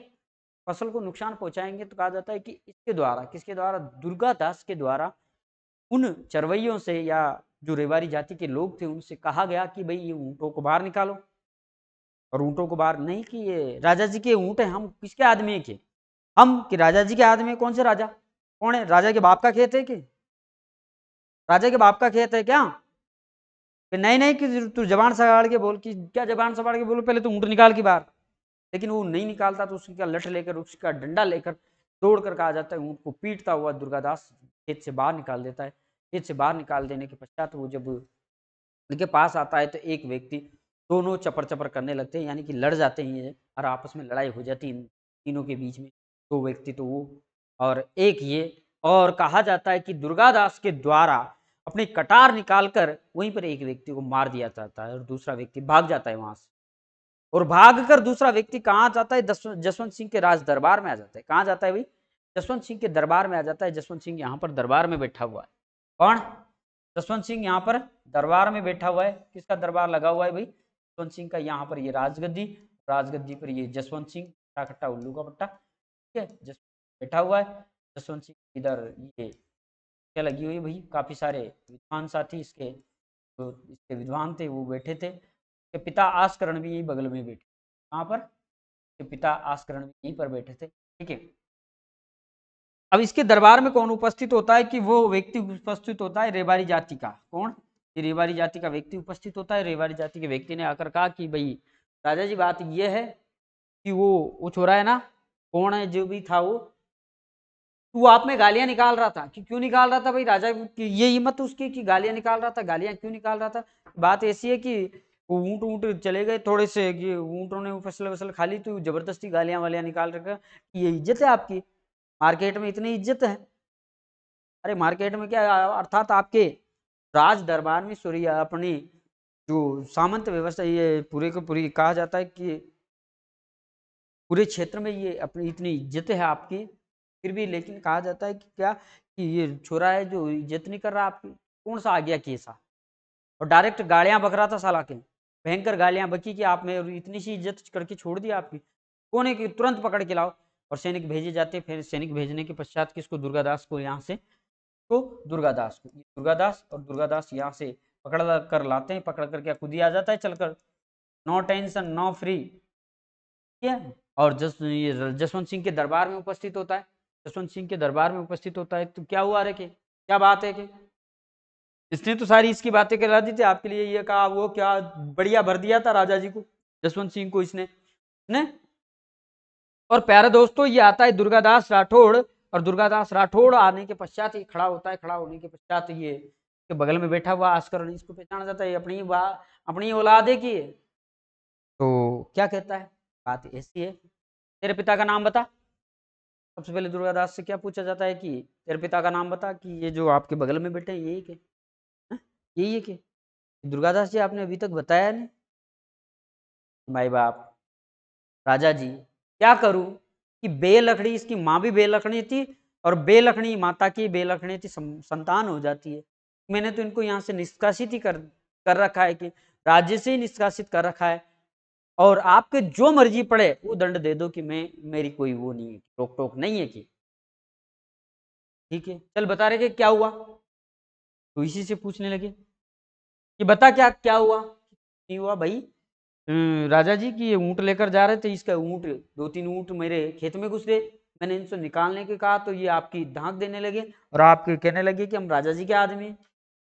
फसल को नुकसान पहुंचाएंगे तो कहा जाता है कि इसके द्वारा किसके द्वारा दुर्गादास के द्वारा उन चरवैयों से या जो रेवारी जाति के लोग थे उनसे कहा गया कि भाई ये ऊँटों को बाहर निकालो और ऊँटों को बाहर नहीं कि ये राजा जी के ऊँट हैं हम किसके आदमी के हम कि राजा जी के आदमी कौन से राजा कौन है राजा के बाप का खेत है कि राजा के बाप का खेत है क्या कि नहीं नहीं कि तू जबान सगाड़ के बोल कि क्या जबान सगाड़ के बोलो पहले तू तो ऊँट निकाल के बाहर लेकिन वो नहीं निकालता तो उसकी का लठ लेकर उसका डंडा लेकर तोड़ कर कहा जाता है ऊँट को पीटता हुआ दुर्गादास खेत से बाहर निकाल देता है खेत से बाहर निकाल देने के पश्चात वो जब उनके पास आता है तो एक व्यक्ति दोनों चपर चपर करने लगते हैं यानी कि लड़ जाते हैं ये और आपस में लड़ाई हो जाती इन तीनों के बीच में दो व्यक्ति तो वो और एक ये और कहा जाता है कि दुर्गादास के द्वारा अपने कटार निकालकर वहीं पर एक व्यक्ति को मार दिया जाता है और दूसरा व्यक्ति भाग जाता है वहां से और भाग कर दूसरा व्यक्ति कहाँ जाता है जसवंत सिंह के राज दरबार में आ जाता है कहाँ जाता है भाई जसवंत सिंह के दरबार में आ जाता है जसवंत सिंह यहाँ पर दरबार में बैठा हुआ है कौन जसवंत सिंह यहाँ पर दरबार में बैठा हुआ है किसका दरबार लगा हुआ है भाई जसवंत सिंह का यहाँ पर ये राजगद्दी राजगद्दी पर ये जसवंत सिंह खट्टा खट्टा उल्लू का पट्टा ठीक है जसवंत बैठा हुआ है जसवंत सिंह इधर ये क्या लगी हुई भाई काफी सारे विद्वान साथी इसके जो तो इसके विद्वान थे वो बैठे थे के पिता आस्करण भी यही बगल में बैठे कहाँ पर के पिता आस्करण भी यहीं पर बैठे थे ठीक है अब इसके दरबार में कौन उपस्थित होता है कि वो व्यक्ति उपस्थित होता है रेबारी जाति का कौन कि जाति का व्यक्ति उपस्थित होता है रेवाड़ी जाति के व्यक्ति ने आकर कहा कि भाई राजा जी बात यह है कि वो वो छोरा है ना कौन है जो भी था वो वो आप में गालियां निकाल रहा था कि क्यों निकाल रहा था भाई राजा की ये हिम्मत उसकी कि गालियां निकाल रहा था गालियां क्यों निकाल रहा था बात ऐसी है कि ऊँट ऊँट चले गए थोड़े से कि ऊँटों ने फसल वसल खा ली तो जबरदस्ती गालियां वालियां निकाल रखा ये इज्जत है आपकी मार्केट में इतनी इज्जत है अरे मार्केट में क्या अर्थात आपके राज दरबार में सूर्य अपनी जो सामंत व्यवस्था ये पूरे को पूरी कहा जाता है कि पूरे क्षेत्र में ये अपनी इतनी इज्जत है आपकी फिर भी लेकिन कहा जाता है कि क्या कि ये छोरा है जो इज्जत नहीं कर रहा आपकी कौन सा आ गया केसा और डायरेक्ट गालियां बक रहा था साला के भयंकर गालियां बकी कि आप में इतनी सी इज्जत करके छोड़ दिया आपकी कौन है कि तुरंत पकड़ के लाओ और सैनिक भेजे जाते फिर सैनिक भेजने के पश्चात किसको दुर्गादास को यहाँ से को दुर्गादास को दुर्गादास और दुर्गादास यहाँ से पकड़ कर लाते हैं पकड़ कर क्या खुद ही आ जाता है चलकर नो टेंशन नो फ्री क्या और जस ये जसवंत सिंह के दरबार में उपस्थित होता है जसवंत सिंह के दरबार में उपस्थित होता है तो क्या हुआ रे के क्या बात है के इसने तो सारी इसकी बातें करा दी थी आपके लिए ये कहा वो क्या बढ़िया भर दिया था राजा जी को जसवंत सिंह को इसने ने और प्यारे दोस्तों ये आता है दुर्गादास राठौड़ और दुर्गादास राठौड़ आने के पश्चात ये खड़ा होता है खड़ा होने के पश्चात ये के बगल में बैठा हुआ आस्कर अनीस पहचाना जाता है अपनी बा अपनी औलाद है की तो क्या कहता है बात ऐसी है तेरे पिता का नाम बता सबसे पहले दुर्गादास से क्या पूछा जाता है कि तेरे पिता का नाम बता कि ये जो आपके बगल में बैठे हैं यही के हाँ, यही है के दुर्गादास जी आपने अभी तक बताया नहीं भाई बाप राजा जी क्या करूं कि बेलखड़ी इसकी माँ भी बेलखड़ी थी और बेलखड़ी माता की बेलखड़ी थी संतान हो जाती है मैंने तो इनको यहाँ से निष्कासित ही कर कर रखा है कि राज्य से ही निष्कासित कर रखा है और आपके जो मर्जी पड़े वो दंड दे दो कि मैं मेरी कोई वो नहीं है रोक टोक नहीं है कि ठीक है चल बता रहे कि क्या हुआ तो इसी से पूछने लगे कि बता क्या क्या हुआ नहीं हुआ भाई हम्म, राजा जी की ये ऊँट लेकर जा रहे थे इसका ऊँट दो तीन ऊँट मेरे खेत में घुस गए मैंने इनसे निकालने के कहा तो ये आपकी धाक देने लगे और आपके कहने लगे कि हम राजा जी के आदमी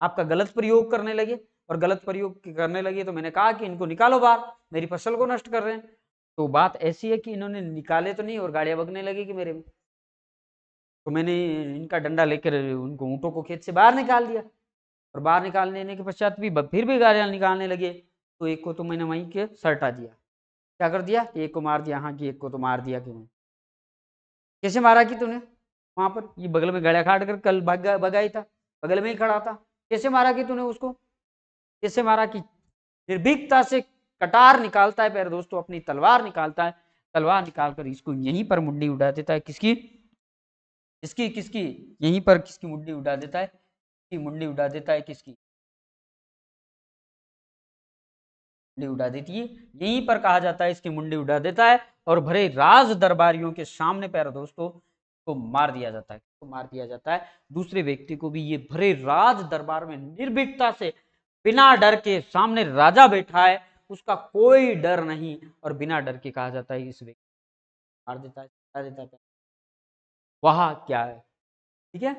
आपका गलत प्रयोग करने लगे और गलत प्रयोग करने लगे तो मैंने कहा कि इनको निकालो बाहर मेरी फसल को नष्ट कर रहे हैं तो बात ऐसी है कि इन्होंने निकाले तो नहीं और गाड़ियाँ बगने लगी कि मेरे में तो मैंने इनका डंडा लेकर उनको ऊँटों को खेत से बाहर निकाल दिया और बाहर निकाल देने के पश्चात भी फिर भी गाड़ियाँ निकालने लगे तो एक को तो मैंने वहीं के सटा दिया क्या कर दिया एक को मार दिया हाँ कि एक को तो मार दिया क्यों कैसे मारा कि तूने वहां पर ये बगल में गड़ा खाट कर कल बगाई था बगल में ही खड़ा था कैसे मारा कि तूने उसको कैसे मारा कि निर्भीकता से कटार निकालता है पैर दोस्तों अपनी तलवार निकालता है तलवार निकालकर इसको यहीं पर मुंडी उड़ा देता है किसकी इसकी किसकी यहीं पर किसकी मुंडी उड़ा देता है मुंडी उड़ा देता है किसकी मुंडी उड़ा देती है यहीं पर कहा जाता है इसकी मुंडी उड़ा देता है और भरे राज दरबारियों के सामने पैर दोस्तों को मार दिया जाता है तो मार दिया जाता है दूसरे व्यक्ति को भी ये भरे राज दरबार में निर्भीकता से बिना डर के सामने राजा बैठा है उसका कोई डर नहीं और बिना डर के कहा जाता है इस व्यक्ति मार देता है देता है वहा क्या है ठीक है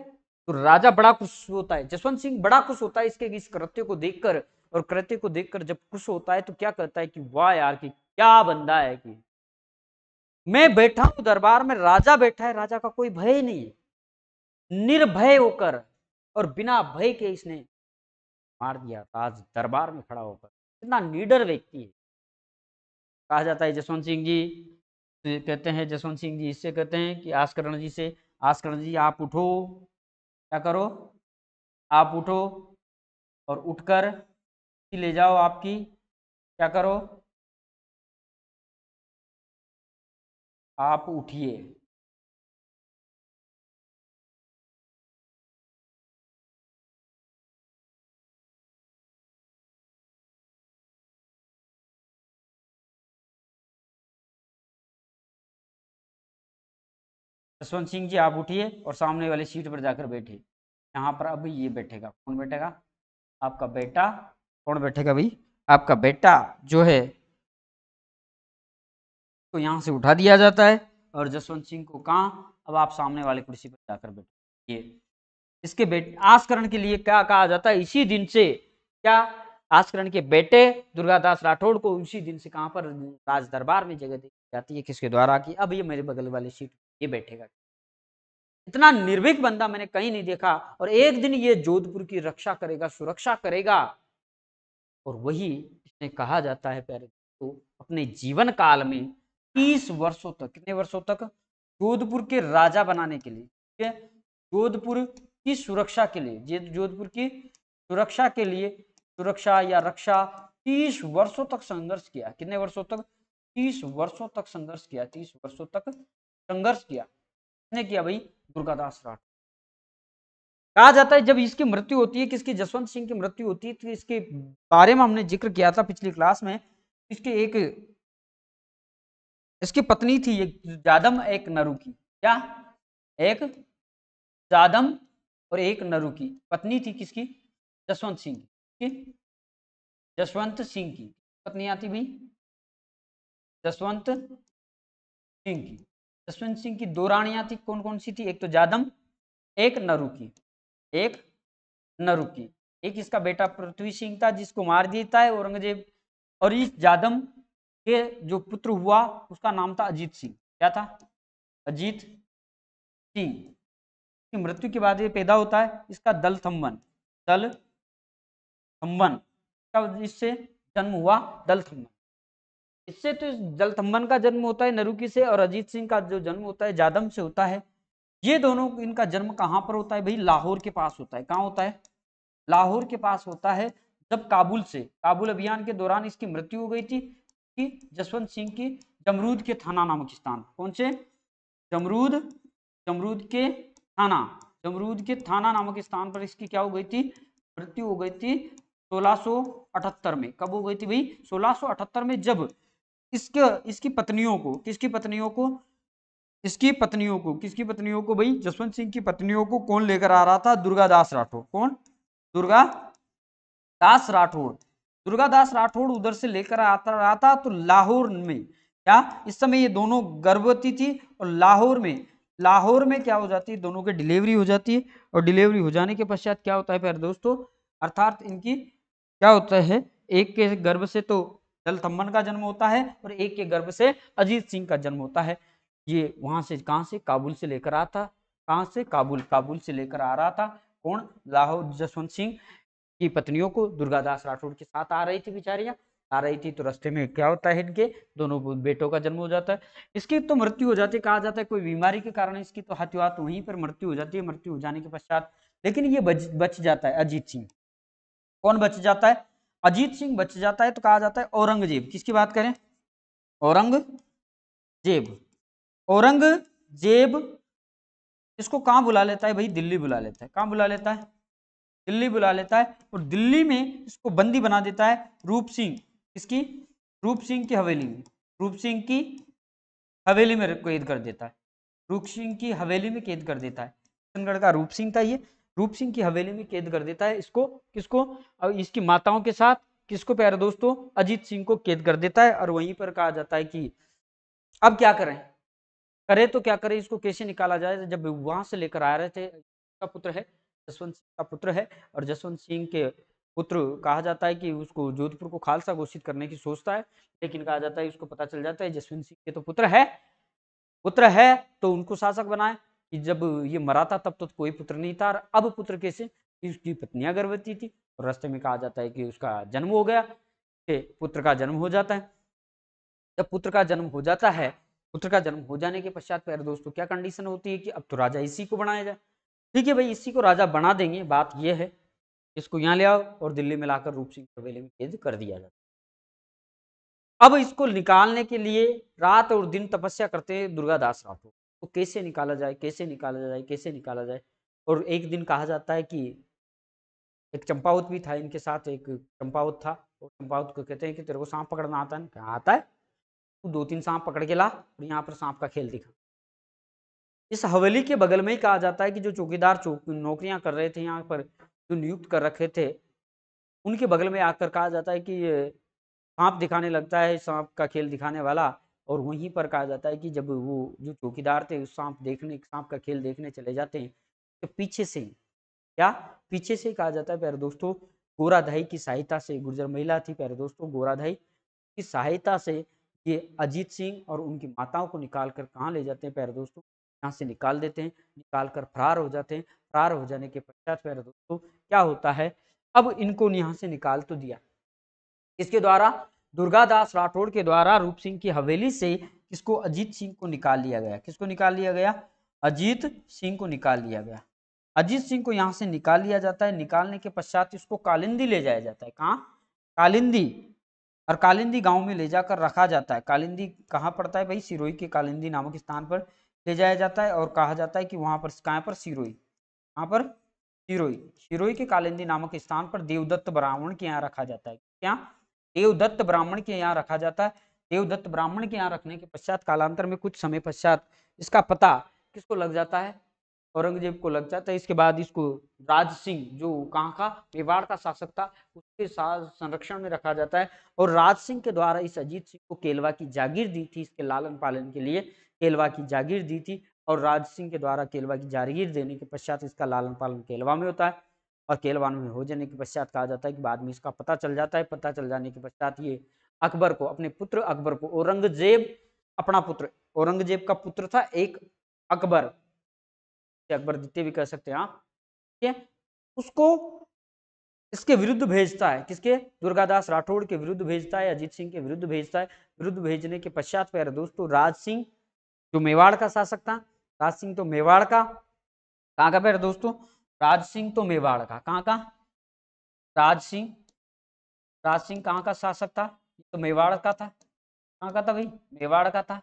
तो राजा बड़ा खुश होता है जसवंत सिंह बड़ा खुश होता है इसके इस कृत्य को देखकर और कृत्य को देखकर जब खुश होता है तो क्या कहता है कि वाह यार कि क्या बंदा है कि मैं बैठा हूं दरबार में राजा बैठा है राजा का कोई भय नहीं निर्भय होकर और बिना भय के इसने मार दिया राज दरबार में खड़ा होकर इतना निडर व्यक्ति है कहा जाता है जसवंत सिंह जी कहते हैं जसवंत सिंह जी इससे कहते हैं कि आस्करण जी से आस्करण जी आप उठो क्या करो आप उठो और उठकर कि ले जाओ आपकी क्या करो आप उठिए जसवंत सिंह जी आप उठिए और सामने वाली सीट पर जाकर बैठिए यहां पर अब ये बैठेगा कौन बैठेगा आपका बेटा कौन बैठेगा भाई आपका बेटा जो है तो यहाँ से उठा दिया जाता है और जसवंत सिंह को कहा अब आप सामने वाले कुर्सी पर जाकर बैठे ये इसके बेटे आस्करण के लिए क्या कहा जाता है इसी दिन से क्या आस्करण के बेटे दुर्गादास राठौड़ को उसी दिन से कहाँ पर राज दरबार में जगह दी जाती है किसके द्वारा कि अब ये मेरे बगल वाली सीट ये बैठेगा इतना निर्भीक बंदा मैंने कहीं नहीं देखा और एक दिन ये जोधपुर की रक्षा करेगा सुरक्षा करेगा और वही इसने कहा जाता है प्यारे तो अपने जीवन काल में तीस वर्षों तक कितने वर्षों तक जोधपुर के राजा बनाने के लिए ठीक है जोधपुर की सुरक्षा के लिए जोधपुर की सुरक्षा के लिए सुरक्षा या रक्षा तीस वर्षों तक संघर्ष किया कितने वर्षों तक तीस वर्षों तक संघर्ष किया तीस वर्षों तक संघर्ष किया किसने किया भाई दुर्गादास राठौर कहा जाता है जब इसकी मृत्यु होती है किसकी जसवंत सिंह की मृत्यु होती है तो इसके बारे में हमने जिक्र किया था पिछली क्लास में इसकी एक इसकी पत्नी थी एक जादम एक नरु की क्या एक जादम और एक नरु की पत्नी थी किसकी जसवंत सिंह की जसवंत सिंह की पत्नी आती भाई जसवंत सिंह की जसवंत सिंह की दो रानियां थी कौन कौन सी थी एक तो जादम एक नरु की एक नरुकी एक इसका बेटा पृथ्वी सिंह था जिसको मार देता है औरंगजेब और इस जादम के जो पुत्र हुआ उसका नाम था अजीत सिंह क्या था अजीत सिंह की मृत्यु के बाद ये पैदा होता है इसका दल थम्बन दल थम्बन का इससे जन्म हुआ दल थम्बन इससे तो इस दल थम्बन का जन्म होता है नरुकी से और अजीत सिंह का जो जन्म होता है जादम से होता है ये दोनों इनका जन्म कहाँ पर होता है भाई लाहौर के पास होता है कहाँ होता है लाहौर के पास होता है जब काबुल से काबुल अभियान के दौरान इसकी मृत्यु हो गई थी कि जसवंत सिंह की जमरूद के थाना नामक स्थान कौन से जमरूद जमरूद के थाना जमरूद के थाना नामक स्थान पर इसकी क्या हो गई थी मृत्यु हो गई थी 1678 में कब हो गई थी भाई 1678 में जब इसके इसकी पत्नियों को किसकी पत्नियों को इसकी पत्नियों को किसकी पत्नियों को भाई जसवंत सिंह की पत्नियों को कौन लेकर आ रहा था दुर्गादास राठौड़ कौन दुर्गा दास राठौड़ दुर्गादास राठौड़ उधर से लेकर आता रहा था तो लाहौर में क्या इस समय ये दोनों गर्भवती थी और लाहौर में लाहौर में क्या हो जाती है दोनों की डिलीवरी हो जाती है और डिलीवरी हो जाने के पश्चात क्या होता है प्यारे दोस्तों अर्थात इनकी क्या होता है एक के गर्भ से तो जलथम्बन का जन्म होता है और एक के गर्भ से अजीत सिंह का जन्म होता है ये वहाँ से कहाँ से काबुल से लेकर आ था कहाँ से काबुल काबुल से लेकर आ रहा था कौन लाहौर जसवंत सिंह की पत्नियों को दुर्गादास राठौड़ के साथ आ रही थी बेचारियाँ आ रही थी तो रास्ते में क्या होता है इनके दोनों बेटों का जन्म हो जाता है इसकी तो मृत्यु हो जाती है कहा जाता है कोई बीमारी के कारण इसकी तो हत्यात तो वहीं पर मृत्यु हो जाती है मृत्यु हो जाने के पश्चात लेकिन ये बच बच जाता है अजीत सिंह कौन बच जाता है अजीत सिंह बच जाता है तो कहा जाता है औरंगजेब किसकी बात करें औरंगजेब औरंगजेब इसको कहाँ बुला लेता है भाई दिल्ली बुला लेता है कहाँ बुला लेता है दिल्ली बुला लेता है और दिल्ली में इसको बंदी बना देता है रूप सिंह इसकी रूप सिंह की हवेली में रूप सिंह की हवेली में कैद कर देता है रूप सिंह की हवेली में कैद कर देता है किशनगढ़ का रूप सिंह था ये रूप सिंह की हवेली में कैद कर देता है इसको किसको और इसकी माताओं के साथ किसको प्यारे दोस्तों अजीत सिंह को कैद कर देता है और वहीं पर कहा जाता है कि अब क्या करें करे तो क्या करे इसको कैसे निकाला जाए जब वहां से लेकर आ रहे थे का पुत्र है जसवंत सिंह का पुत्र है और जसवंत सिंह के पुत्र कहा जाता है कि उसको जोधपुर को खालसा घोषित करने की सोचता है लेकिन कहा जाता है उसको पता चल जाता है जसवंत सिंह के तो पुत्र है पुत्र है तो उनको शासक बनाए कि जब ये मरा था तब तो कोई पुत्र नहीं था और अब पुत्र कैसे उसकी पत्नियां गर्भवती थी और रास्ते में कहा जाता है कि उसका जन्म हो गया पुत्र का जन्म हो जाता है जब पुत्र का जन्म हो जाता है पुत्र का जन्म हो जाने के पश्चात प्यारे दोस्तों क्या कंडीशन होती है कि अब तो राजा इसी को बनाया जाए ठीक है भाई इसी को राजा बना देंगे बात यह है इसको यहाँ ले आओ और दिल्ली में लाकर रूप सिंह हवेली में कैद कर दिया जाता अब इसको निकालने के लिए रात और दिन तपस्या करते हैं दुर्गादास राठौर तो कैसे निकाला जाए कैसे निकाला जाए कैसे निकाला जाए और एक दिन कहा जाता है कि एक चंपावत भी था इनके साथ एक चंपावत था और चंपावत को कहते हैं कि तेरे को सांप पकड़ना आता है आता है तू दो तीन सांप पकड़ के ला और यहाँ पर सांप का खेल दिखा इस हवेली के बगल में ही कहा जाता है कि जो चौकीदार चौक नौकरियां कर रहे थे यहाँ पर जो नियुक्त कर रखे थे उनके बगल में आकर कहा जाता है कि सांप दिखाने लगता है सांप का खेल दिखाने वाला और वहीं पर कहा जाता है कि जब वो जो चौकीदार थे उस सांप देखने सांप का खेल देखने चले जाते हैं तो पीछे से क्या पीछे से कहा जाता है प्यारे दोस्तों गोराधाई की सहायता से गुर्जर महिला थी प्यारे दोस्तों गोराधाई की सहायता से ये अजीत सिंह और उनकी माताओं को निकाल कर कहाँ ले जाते हैं प्यारे दोस्तों यहाँ से निकाल देते हैं निकाल कर फरार हो जाते हैं फरार हो जाने के पश्चात प्यारे दोस्तों क्या होता है अब इनको यहाँ से निकाल तो दिया इसके द्वारा दुर्गादास राठौड़ के द्वारा रूप सिंह की हवेली से किसको अजीत सिंह को निकाल लिया गया किसको निकाल लिया गया अजीत सिंह को निकाल लिया गया अजीत सिंह को यहाँ से निकाल लिया जाता है निकालने के पश्चात इसको कालिंदी ले जाया जाता है कहाँ कालिंदी और कालिंदी गांव में ले जाकर रखा जाता है कालिंदी कहाँ पड़ता है भाई सिरोही के कालिंदी नामक स्थान पर ले जाया जाता है और कहा जाता है कि वहां पर कहाँ पर सिरोई कहाँ पर सिरोई सिरोही के कालिंदी नामक स्थान पर देवदत्त ब्राह्मण के यहाँ रखा जाता है क्या देवदत्त ब्राह्मण के यहाँ रखा जाता है देवदत्त ब्राह्मण के यहाँ रखने के पश्चात कालांतर में कुछ समय पश्चात इसका पता किसको लग जाता है औरंगजेब को लग जाता है इसके बाद इसको राज सिंह जो कहाँ का मेवाड़ का शासक था उसके साथ संरक्षण में रखा जाता है और राज सिंह के द्वारा इस अजीत सिंह को केलवा की जागीर दी थी इसके लालन पालन के लिए केलवा की जागीर दी थी और राज सिंह के द्वारा केलवा की जागीर देने के पश्चात इसका लालन पालन केलवा में होता है और केलवान में हो जाने के पश्चात कहा जाता है कि बाद में इसका पता चल जाता है पता चल जाने के पश्चात ये अकबर को अपने पुत्र अकबर को औरंगजेब अपना पुत्र औरंगजेब का पुत्र था एक अकबर द्वितीय भी कह सकते हैं आप ठीक है उसको इसके विरुद्ध भेजता है किसके दुर्गादास राठौड़ के विरुद्ध भेजता है अजीत सिंह के विरुद्ध भेजता है विरुद्ध भेजने के पश्चात प्यारे दोस्तों राज सिंह जो मेवाड़ का शासक था राज सिंह तो मेवाड़ का कहाँ का प्यारे दोस्तों राज सिंह तो मेवाड़ का कहाँ का राज सिंह राज सिंह कहाँ का शासक था तो मेवाड़ का था कहाँ का था भाई मेवाड़ का था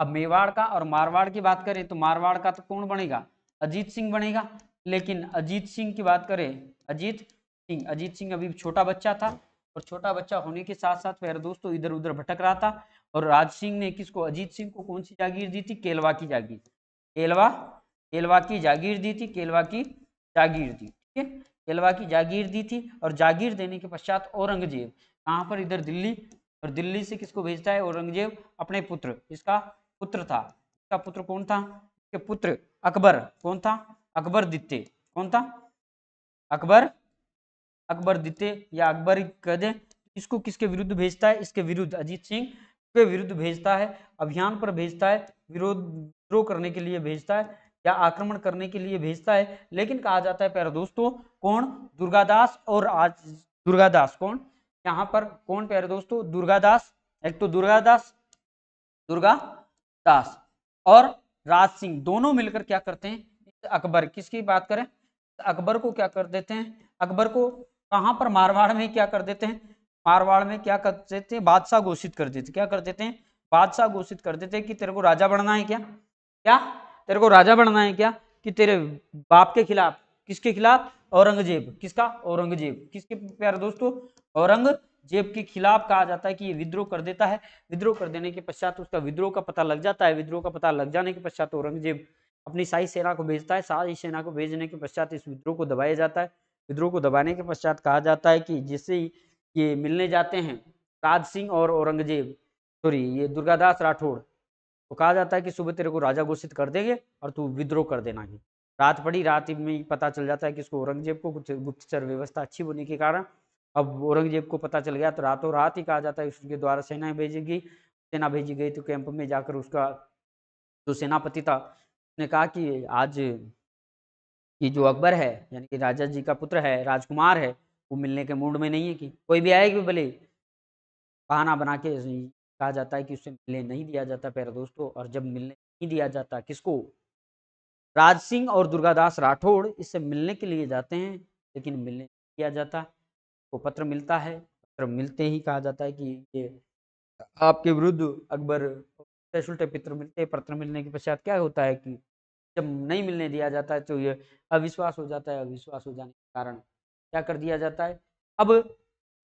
अब मेवाड़ का और मारवाड़ की बात करें तो मारवाड़ का तो कौन बनेगा अजीत सिंह बनेगा लेकिन अजीत सिंह की बात करें अजीत सिंह अजीत सिंह अभी छोटा बच्चा था और छोटा बच्चा होने के साथ साथ मेरा दोस्तों तो इधर उधर भटक रहा था और राज सिंह ने किसको अजीत सिंह को कौन सी जागीर दी थी केलवा की जागीर केलवा केलवा की जागीर दी थी केलवा की जागीर दी ठीक है केलवा की जागीर दी थी और जागीर देने के पश्चात औरंगजेब कहाँ पर इधर दिल्ली और दिल्ली से किसको भेजता है औरंगजेब अपने पुत्र इसका पुत्र था इसका पुत्र कौन था के पुत्र अकबर कौन था अकबर दित्य कौन था अकबर अकबर दित्य या अकबर कह दे इसको किसके विरुद्ध भेजता है इसके विरुद्ध अजीत सिंह के विरुद्ध भेजता है अभियान पर भेजता है विरोध विरोध करने के लिए भेजता है या आक्रमण करने के लिए भेजता है लेकिन कहा जाता है प्यारे दोस्तों कौन दुर्गादास और आज दुर्गादास कौन यहाँ पर कौन प्यारे दोस्तों दुर्गादास एक तो दुर्गादास दुर्गा दास और राज सिंह दोनों मिलकर क्या करते हैं अकबर किसकी बात करें अकबर को क्या कर देते हैं अकबर को कहाँ पर मारवाड़ में क्या कर देते हैं मारवाड़ में क्या कर देते हैं बादशाह घोषित कर देते क्या कर देते हैं बादशाह घोषित कर देते हैं कि तेरे को राजा बनना है क्या क्या तेरे को राजा बनना है क्या कि तेरे बाप के खिलाफ किसके खिलाफ औरंगजेब किसका औरंगजेब किसके प्यारे दोस्तों औरंग जेब के खिलाफ कहा जाता है कि ये विद्रोह कर देता है विद्रोह कर देने के पश्चात उसका विद्रोह का पता लग जाता है विद्रोह का पता लग जाने के पश्चात औरंगजेब अपनी शाही सेना को भेजता है शाही सेना को भेजने के पश्चात इस विद्रोह को दबाया जाता है विद्रोह को दबाने के पश्चात कहा जाता है कि जिससे ये मिलने जाते हैं राज सिंह और औरंगजेब सॉरी ये दुर्गादास राठौड़ तो कहा जाता है कि सुबह तेरे को राजा घोषित कर देंगे और तू विद्रोह कर देना ही रात पड़ी रात में पता चल जाता है कि इसको औरंगजेब को कुछ गुप्तचर व्यवस्था अच्छी होने के कारण अब औरंगजेब को पता चल गया तो रातों रात ही कहा जाता है उसके द्वारा सेना भेजेगी सेना भेजी गई तो कैंप में जाकर उसका जो सेनापति था उसने कहा कि आज ये जो अकबर है यानी कि राजा जी का पुत्र है राजकुमार है वो मिलने के मूड में नहीं है कि कोई भी आएगी भले बहाना बना के कहा जाता है कि उससे मिलने नहीं दिया जाता प्यारे दोस्तों और जब मिलने नहीं दिया जाता किसको राज सिंह और दुर्गादास राठौड़ इससे मिलने के लिए जाते हैं लेकिन मिलने नहीं दिया जाता को पत्र मिलता है पत्र मिलते ही कहा जाता है कि ये आपके विरुद्ध अकबर उल्टे पित्र मिलते पत्र मिलने के पश्चात क्या होता है कि जब नहीं मिलने दिया जाता है तो ये अविश्वास हो जाता है अविश्वास हो जाने के कारण क्या कर दिया जाता है अब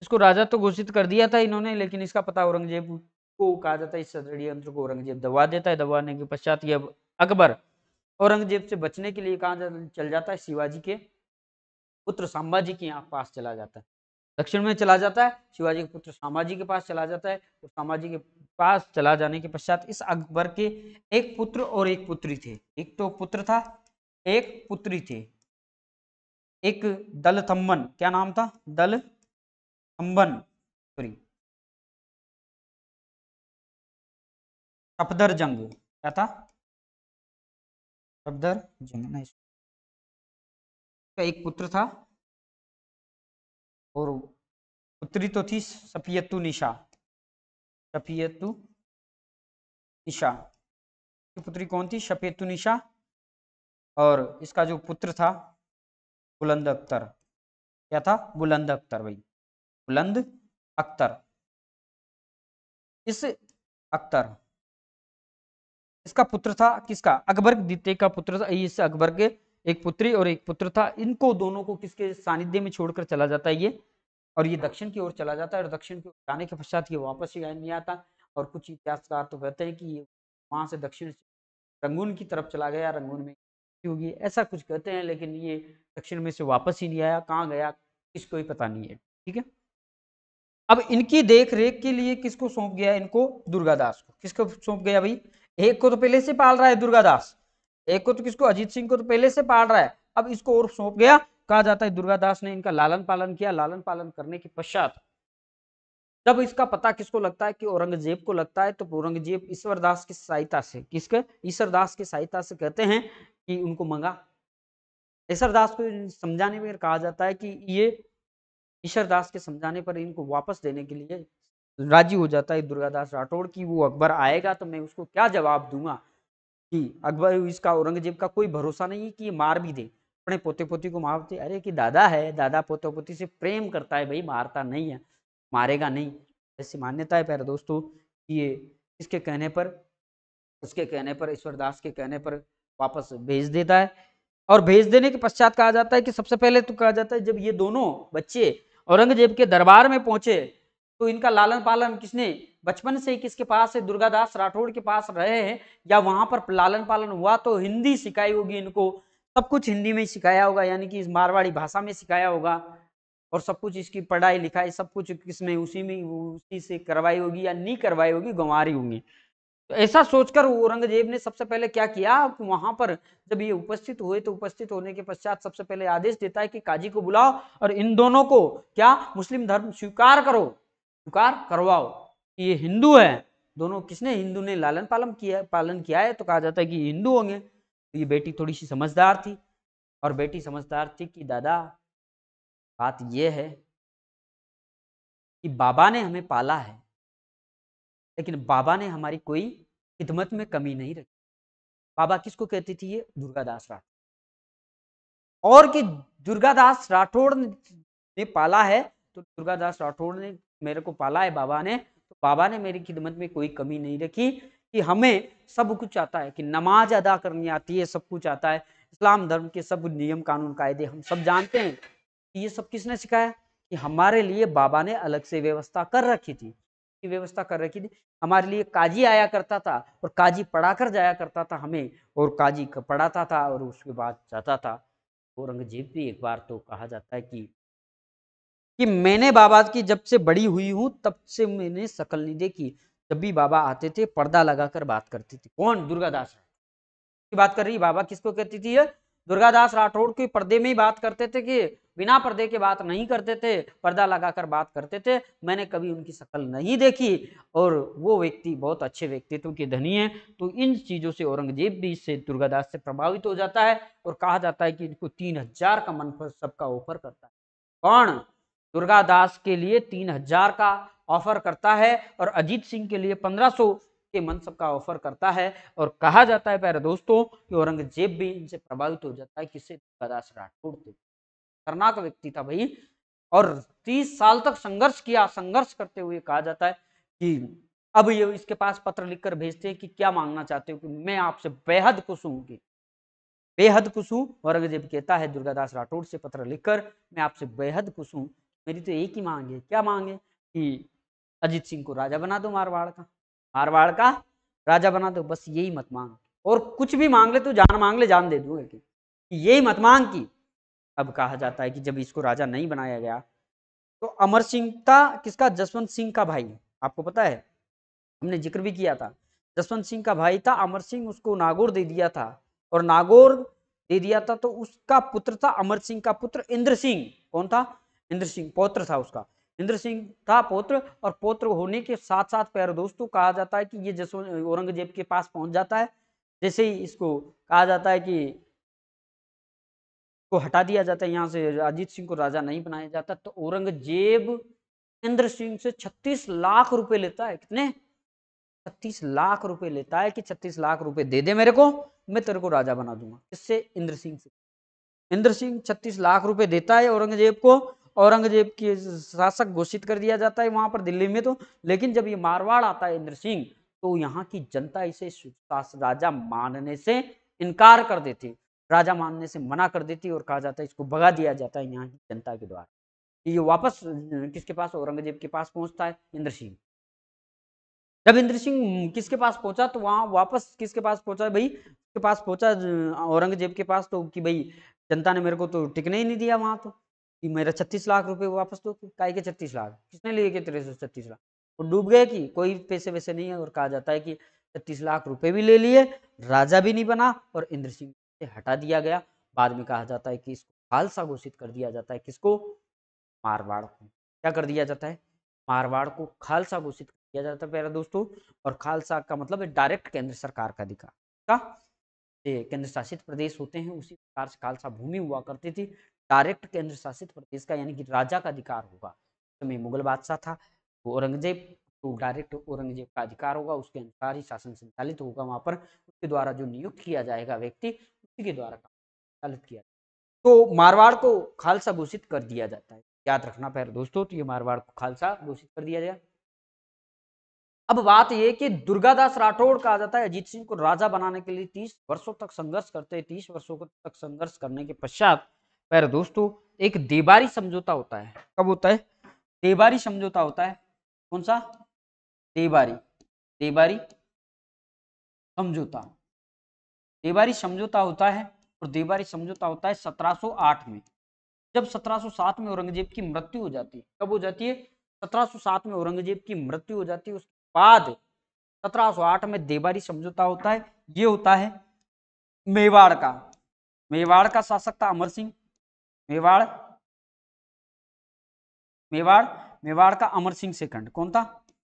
इसको राजा तो घोषित कर दिया था इन्होंने लेकिन इसका पता औरंगजेब को कहा जाता है इस षडयंत्र को औरंगजेब दबा देता है दबाने के पश्चात ये अकबर औरंगजेब से बचने के लिए कहा जा, चल जाता है शिवाजी के पुत्र सांबाजी के यहाँ पास चला जाता है दक्षिण में चला जाता है शिवाजी के पुत्र सामाजी के पास चला जाता है और तो सामाजी के पास चला जाने के पश्चात इस अकबर के एक पुत्र और एक पुत्री थे एक तो पुत्र था एक पुत्री थी एक दल थम्बन क्या नाम था दल थम्बन सॉरी सफदर जंग क्या था सफदर जंग नहीं एक पुत्र था और पुत्री तो थी सफियतु निशा सफियतु निशा की पुत्री कौन थी सफियतु निशा और इसका जो पुत्र था बुलंद अख्तर क्या था बुलंद अख्तर भाई बुलंद अख्तर इस अख्तर इसका पुत्र था किसका अकबर द्वितीय का पुत्र था इस अकबर के एक पुत्री और एक पुत्र था इनको दोनों को किसके सानिध्य में छोड़कर चला जाता है ये और ये दक्षिण की ओर चला जाता है और दक्षिण की ओर जाने के पश्चात ये वापस ही नहीं आता और कुछ इतिहासकार तो कहते हैं कि ये वहाँ से दक्षिण रंगून की तरफ चला गया रंगून में होगी ऐसा कुछ कहते हैं लेकिन ये दक्षिण में से वापस ही नहीं आया कहाँ गया किसको ही पता नहीं है ठीक है अब इनकी देख रेख के लिए किसको सौंप गया इनको दुर्गादास को किसको सौंप गया भाई एक को तो पहले से पाल रहा है दुर्गादास एक को तो किसको अजीत सिंह को तो पहले से पाल रहा है अब इसको और सौंप गया कहा जाता है दुर्गादास ने इनका लालन पालन किया लालन पालन करने के पश्चात जब इसका पता किसको लगता है कि औरंगजेब को लगता है तो औरंगजेब ईश्वरदास की सहायता से किसके ईश्वरदास की सहायता से कहते हैं कि उनको मंगा ईश्वरदास को समझाने में कहा जाता है कि ये ईश्वरदास के समझाने पर इनको वापस देने के लिए राजी हो जाता है दुर्गादास राठौड़ की वो अकबर आएगा तो मैं उसको क्या जवाब दूंगा कि अकबर इसका औरंगजेब का कोई भरोसा नहीं है कि ये मार भी दे अपने पोते पोती को मार दे अरे कि दादा है दादा पोते पोती से प्रेम करता है भाई मारता नहीं है मारेगा नहीं ऐसी मान्यता है प्यारे दोस्तों कि ये इसके कहने पर उसके कहने पर ईश्वरदास के कहने पर वापस भेज देता है और भेज देने के पश्चात कहा जाता है कि सबसे पहले तो कहा जाता है जब ये दोनों बच्चे औरंगजेब के दरबार में पहुंचे तो इनका लालन पालन किसने बचपन से ही किसके पास है दुर्गादास राठौड़ के पास रहे हैं या वहां पर लालन पालन हुआ तो हिंदी सिखाई होगी इनको सब कुछ हिंदी में सिखाया होगा यानी कि इस मारवाड़ी भाषा में सिखाया होगा और सब कुछ इसकी पढ़ाई लिखाई सब कुछ किसमें उसी में उसी से करवाई होगी या नहीं करवाई होगी गंवारी होंगी तो ऐसा सोचकर औरंगजेब ने सबसे पहले क्या किया वहां पर जब ये उपस्थित हुए तो उपस्थित होने के पश्चात सबसे पहले आदेश देता है कि काजी को बुलाओ और इन दोनों को क्या मुस्लिम धर्म स्वीकार करो स्वीकार करवाओ कि ये हिंदू है दोनों किसने हिंदू ने लालन पालन किया पालन किया है तो कहा जाता है कि हिंदू होंगे तो ये बेटी थोड़ी सी समझदार थी और बेटी समझदार थी कि दादा बात यह है कि बाबा ने हमें पाला है लेकिन बाबा ने हमारी कोई खिदमत में कमी नहीं रखी बाबा किसको कहती थी ये दुर्गादास राठौर और कि दुर्गादास राठौड़ ने पाला है तो दुर्गादास राठौड़ ने मेरे को पाला है बाबा ने तो बाबा ने मेरी खिदमत में कोई कमी नहीं रखी कि हमें सब कुछ आता है कि नमाज अदा करनी आती है सब कुछ आता है इस्लाम धर्म के सब नियम कानून कायदे हम सब जानते हैं तो ये सब किसने सिखाया कि हमारे लिए बाबा ने अलग से व्यवस्था कर रखी थी व्यवस्था कर रखी थी हमारे लिए काजी आया करता था और काजी पढ़ा कर जाया करता था हमें और काजी पढ़ाता था और उसके बाद जाता था औरंगजेब भी एक बार तो कहा जाता है कि कि मैंने बाबा की जब से बड़ी हुई हूँ तब से मैंने शकल नहीं देखी जब भी बाबा आते थे पर्दा लगाकर बात करती थी कौन दुर्गादास राठौड़ की बात कर रही बाबा किसको कहती थी दुर्गादास राठौड़ के पर्दे में ही बात करते थे कि बिना पर्दे के बात नहीं करते थे पर्दा लगाकर बात करते थे मैंने कभी उनकी शक्ल नहीं देखी और वो व्यक्ति बहुत अच्छे व्यक्तित्व के धनी है तो इन चीज़ों से औरंगजेब भी इससे दुर्गादास से प्रभावित हो जाता है और कहा जाता है कि इनको तीन हजार का मन सबका ऑफर करता है कौन दुर्गा दास के लिए तीन हजार का ऑफर करता है और अजीत सिंह के लिए पंद्रह सौ के मनसब का ऑफर करता है और कहा जाता है प्यारे दोस्तों कि औरंगजेब भी इनसे प्रभावित हो जाता है किससे दुर्गादास राठौड़ थे खतरनाक व्यक्ति था भाई और तीस साल तक संघर्ष किया संघर्ष करते हुए कहा जाता है कि अब ये इसके पास पत्र लिखकर भेजते हैं कि क्या मांगना चाहते हो कि मैं आपसे बेहद खुश हूँ कि बेहद खुश हूँ औरंगजेब कहता है दुर्गादास राठौड़ से पत्र लिखकर मैं आपसे बेहद खुश हूँ मेरी तो एक ही मांग है क्या मांग है कि अजीत सिंह को राजा बना दो मारवाड़ का मारवाड़ का राजा बना दो बस यही मत मांग और कुछ भी मांग ले तो जान मांग ले जान दे दूंगा कि यही मत मांग की अब कहा जाता है कि जब इसको राजा नहीं बनाया गया तो अमर सिंह था किसका जसवंत सिंह का भाई आपको पता है हमने जिक्र भी किया था जसवंत सिंह का भाई था अमर सिंह उसको नागौर दे दिया था और नागौर दे दिया था तो उसका पुत्र था अमर सिंह का पुत्र इंद्र सिंह कौन था इंद्र सिंह पौत्र था उसका इंद्र सिंह था पौत्र और पौत्र होने के साथ साथ पैर दोस्तों कहा जाता है कि ये जसो औरंगजेब के पास पहुंच जाता है जैसे ही इसको कहा जाता है कि को हटा दिया जाता है यहाँ से अजीत सिंह को राजा नहीं बनाया जाता तो औरंगजेब इंद्र सिंह से 36 लाख रुपए लेता है कितने 36 लाख रुपए लेता है कि 36 लाख रुपए दे दे मेरे को मैं तेरे को राजा बना दूंगा इससे इंद्र सिंह से इंद्र सिंह 36 लाख रुपए देता है औरंगजेब को औरंगजेब के शासक घोषित कर दिया जाता है वहां पर दिल्ली में तो लेकिन जब ये मारवाड़ आता है इंद्र सिंह तो यहाँ की जनता इसे राजा मानने से इनकार कर देती राजा मानने से मना कर देती और कहा जाता है इसको भगा दिया जाता है यहाँ की जनता के द्वारा तो ये वापस किसके पास औरंगजेब के पास पहुंचता है इंद्र सिंह जब इंद्र सिंह किसके पास पहुंचा तो वहां वापस किसके पास पहुंचा भाई के पास पहुंचा औरंगजेब के पास तो कि भाई जनता ने मेरे को तो टिकने ही नहीं दिया वहां तो कि मेरा छत्तीस लाख रुपए वापस दो काय के छत्तीस लाख किसने लिए गए तेरे से छत्तीस लाख वो डूब गए कि कोई पैसे वैसे नहीं है और कहा जाता है कि छत्तीस लाख रुपए भी ले लिए राजा भी नहीं बना और इंद्र सिंह से हटा दिया गया बाद में कहा जाता है कि इसको खालसा घोषित कर दिया जाता है किसको मारवाड़ को क्या कर दिया जाता है मारवाड़ को खालसा घोषित कर दिया जाता है प्यारा दोस्तों और खालसा का मतलब है डायरेक्ट केंद्र सरकार का अधिकार का केंद्र शासित प्रदेश होते हैं उसी प्रकार से खालसा भूमि हुआ करती थी डायरेक्ट केंद्र शासित प्रदेश का यानी कि राजा का अधिकार होगा समय मुगल बादशाह था औरंगजेब तो डायरेक्ट औरंगजेब का अधिकार होगा उसके अनुसार ही शासन संचालित होगा वहाँ पर उसके द्वारा जो नियुक्त किया जाएगा व्यक्ति उसी के द्वारा संचालित किया तो मारवाड़ को खालसा घोषित कर दिया जाता है याद रखना पैर दोस्तों तो ये मारवाड़ को खालसा घोषित कर दिया गया अब बात यह कि दुर्गादास राठौड़ कहा जाता है अजीत सिंह को राजा बनाने के लिए तीस वर्षों तक संघर्ष करते तीस वर्षों तक संघर्ष करने के पश्चात पर दोस्तों एक देबारी समझौता होता है कब होता है देबारी समझौता होता है कौन सा देबारी देबारी समझौता देबारी समझौता होता है और देबारी समझौता होता है 1708 में जब 1707 में औरंगजेब की मृत्यु हो जाती है कब हो जाती है 1707 में औरंगजेब की मृत्यु हो जाती है उसके बाद 1708 में देबारी समझौता होता है ये होता है मेवाड़ का मेवाड़ का शासक था अमर सिंह मेवाड़ मेवाड़ मेवाड़ का अमर सिंह सेकंड कौन था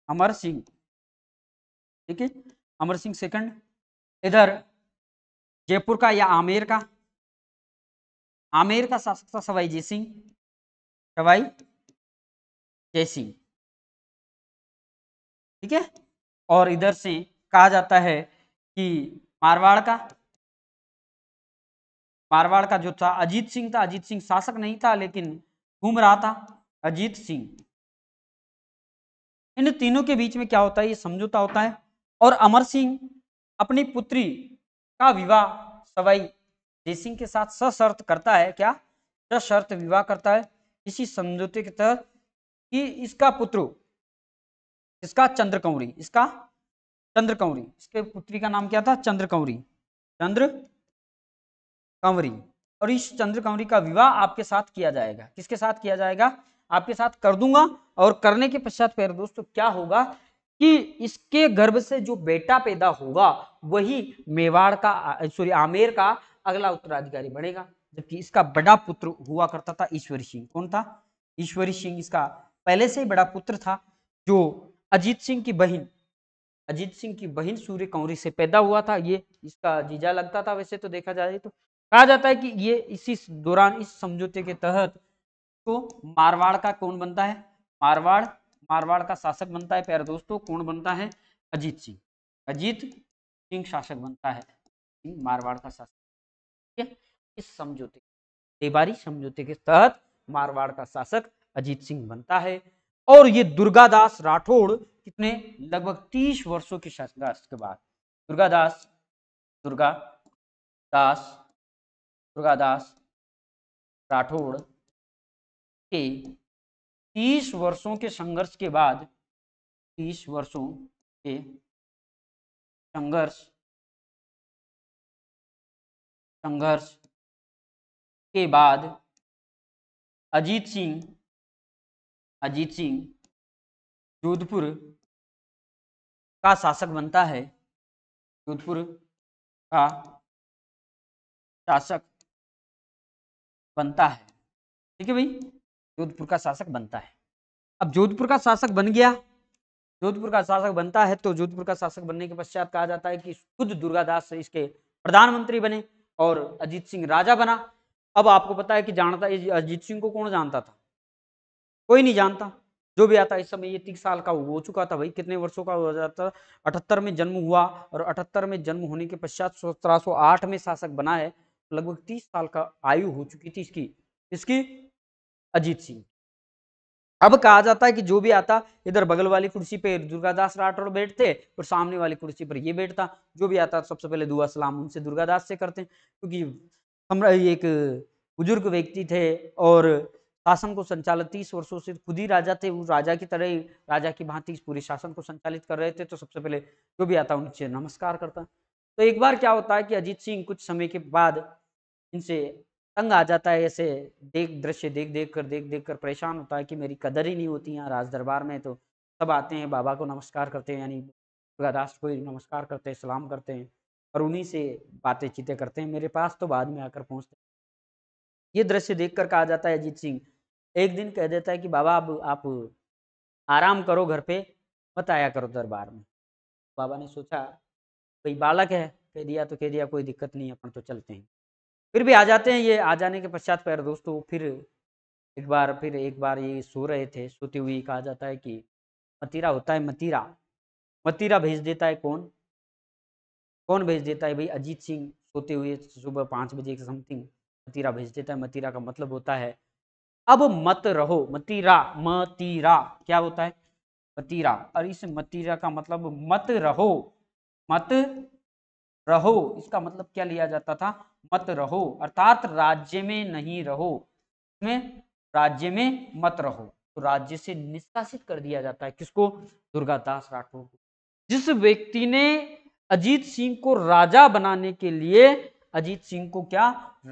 अमर सिंह ठीक है अमर सिंह सेकंड इधर जयपुर का या आमेर का आमेर का शासक था सवाई जय सिंह सवाई जय सिंह ठीक है और इधर से कहा जाता है कि मारवाड़ का मारवाड़ का जो था अजीत सिंह था अजीत सिंह शासक नहीं था लेकिन घूम रहा था अजीत सिंह इन तीनों के बीच में क्या होता है ये समझौता होता है और अमर सिंह अपनी पुत्री का विवाह सवाई जयसिंह के साथ सशर्त करता है क्या सशर्त विवाह करता है इसी समझौते के तहत कि इसका पुत्र इसका चंद्रकौरी इसका चंद्रकौरी इसके पुत्री का नाम क्या था चंद्र कंवरी चंद्र कंवरी और इस चंद्र कंवरी का विवाह आपके साथ किया जाएगा किसके साथ किया जाएगा आपके साथ कर दूंगा और करने के पश्चात प्यारे दोस्तों क्या होगा कि इसके गर्भ से जो बेटा पैदा होगा वही मेवाड़ का सॉरी आमेर का अगला उत्तराधिकारी बनेगा जबकि इसका बड़ा पुत्र हुआ करता था ईश्वरी सिंह कौन था ईश्वरी सिंह इसका पहले से ही बड़ा पुत्र था जो अजीत सिंह की बहन अजीत सिंह की बहन सूर्य कंवरी से पैदा हुआ था ये इसका जीजा लगता था वैसे तो देखा जाए तो कहा जाता है कि ये इसी दौरान इस समझौते के तहत तो मारवाड़ का कौन बनता है मारवाड़ मारवाड़ का शासक बनता है प्यारे दोस्तों कौन बनता है अजीत सिंह अजीत सिंह शासक बनता है मारवाड़ का शासक इस समझौते देबारी समझौते के तहत मारवाड़ का शासक अजीत सिंह बनता है और ये दुर्गादास राठौड़ कितने लगभग तीस वर्षों के शासक के बाद दुर्गादास दुर्गा दास दुर्गादास राठौड़ के 30 वर्षों के संघर्ष के बाद 30 वर्षों के संघर्ष संघर्ष के बाद अजीत सिंह अजीत सिंह जोधपुर का शासक बनता है जोधपुर का शासक बनता है ठीक है भाई जोधपुर का शासक बनता है अब जोधपुर का शासक बन गया जोधपुर का शासक बनता है तो जोधपुर का शासक बनने के पश्चात कहा जाता है कि खुद दुर्गादास इसके प्रधानमंत्री बने और अजीत सिंह राजा बना अब आपको पता है कि जानता अजीत सिंह को कौन जानता था कोई नहीं जानता जो भी आता इस समय ये तीस साल का हो चुका था भाई कितने वर्षों का हो जाता अठहत्तर में जन्म हुआ और अठहत्तर में जन्म होने के पश्चात सत्रह में शासक बना है लगभग तीस साल का आयु हो चुकी थी इसकी इसकी अजीत सिंह अब कहा जाता है कि जो भी आता इधर बगल वाली कुर्सी पे दुर्गादास राठौर बैठते और सामने वाली कुर्सी पर ये बैठता जो भी आता सबसे पहले दुआ सलाम उनसे दुर्गादास से करते क्योंकि हम एक बुजुर्ग व्यक्ति थे और शासन को संचालित तीस वर्षों से खुद ही राजा थे उस राजा की तरह ही राजा की भांति पूरे शासन को संचालित कर रहे थे तो सबसे पहले जो भी आता उनसे नमस्कार करता तो एक बार क्या होता है कि अजीत सिंह कुछ समय के बाद इनसे तंग आ जाता है ऐसे देख दृश्य देख देख कर देख देख कर परेशान होता है कि मेरी कदर ही नहीं होती यहाँ राज दरबार में तो सब आते हैं बाबा को नमस्कार करते हैं यानी राष्ट्र को नमस्कार करते हैं सलाम करते हैं और उन्हीं से बातें चीतें करते हैं मेरे पास तो बाद में आकर पहुँचते हैं ये दृश्य देख कर कहा जाता है अजीत सिंह एक दिन कह देता है कि बाबा अब आप आराम करो घर पे बताया करो दरबार में बाबा ने सोचा भाई बालक है कह दिया तो कह दिया कोई दिक्कत नहीं अपन तो चलते हैं फिर भी आ जाते हैं ये आ जाने के पश्चात पैर दोस्तों फिर एक बार फिर एक बार ये सो रहे थे सोते हुए कहा जाता है कि मतीरा होता है मतीरा मतीरा भेज देता है कौन कौन भेज देता है भाई अजीत सिंह सोते हुए सुबह पाँच बजे के समथिंग मतीरा भेज देता है मतीरा का मतलब होता है अब मत रहो मतीरा मतीरा क्या होता है मतीरा और इस मतीरा का मतलब मत रहो मत रहो इसका मतलब क्या लिया जाता था मत रहो अर्थात राज्य में नहीं रहो में राज्य में मत रहो तो राज्य से निष्कासित कर दिया जाता है किसको दुर्गादास राठौर को जिस व्यक्ति ने अजीत सिंह को राजा बनाने के लिए अजीत सिंह को क्या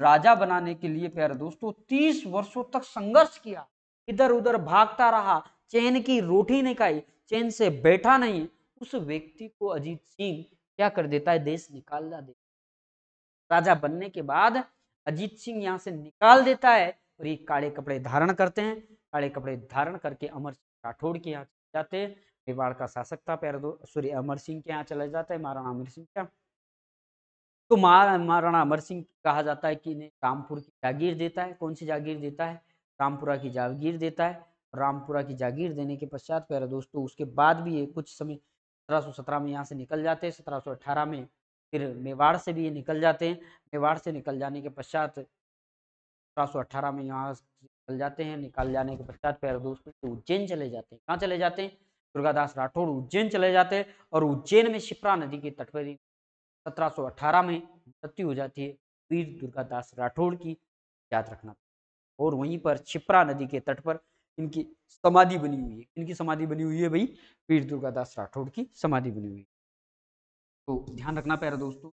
राजा बनाने के लिए प्यारे दोस्तों तीस वर्षों तक संघर्ष किया इधर उधर भागता रहा चैन की रोटी नहीं खाई चैन से बैठा नहीं उस व्यक्ति को अजीत सिंह क्या कर देता है देश निकालना देता राजा बनने के बाद अजीत सिंह यहाँ से निकाल देता है और ये काले कपड़े धारण करते हैं काले कपड़े धारण करके अमर सिंह राठौड़ के यहाँ जाते हैं मेवाड़ का शासक था पैर सूर्य अमर सिंह के यहाँ चला जाता है महाराणा अमर सिंह का तो महाराणा अमर सिंह कहा जाता है कि इन्हें रामपुर की जागीर देता है कौन सी जागीर देता है रामपुरा की जागीर देता है रामपुरा की जागीर देने के पश्चात प्यारा दोस्तों उसके बाद भी ये कुछ समय सत्रह में यहाँ से निकल जाते हैं सत्रह में फिर मेवाड़ से भी ये निकल जाते हैं मेवाड़ से निकल जाने के पश्चात सत्रह में यहाँ निकल जाते हैं निकल जाने के पश्चात फिर दोस्तों उज्जैन चले जाते हैं कहाँ चले जाते हैं दुर्गादास राठौड़ उज्जैन चले जाते हैं और उज्जैन में शिप्रा नदी के तट पर 1718 में मृत्यु हो जाती है वीर दुर्गादास राठौड़ की याद रखना और वहीं पर छिप्रा नदी के तट पर इनकी समाधि बनी हुई है इनकी समाधि बनी हुई है भाई पीर दुर्गादास राठौड़ की समाधि बनी हुई है तो ध्यान रखना प्यारा दोस्तों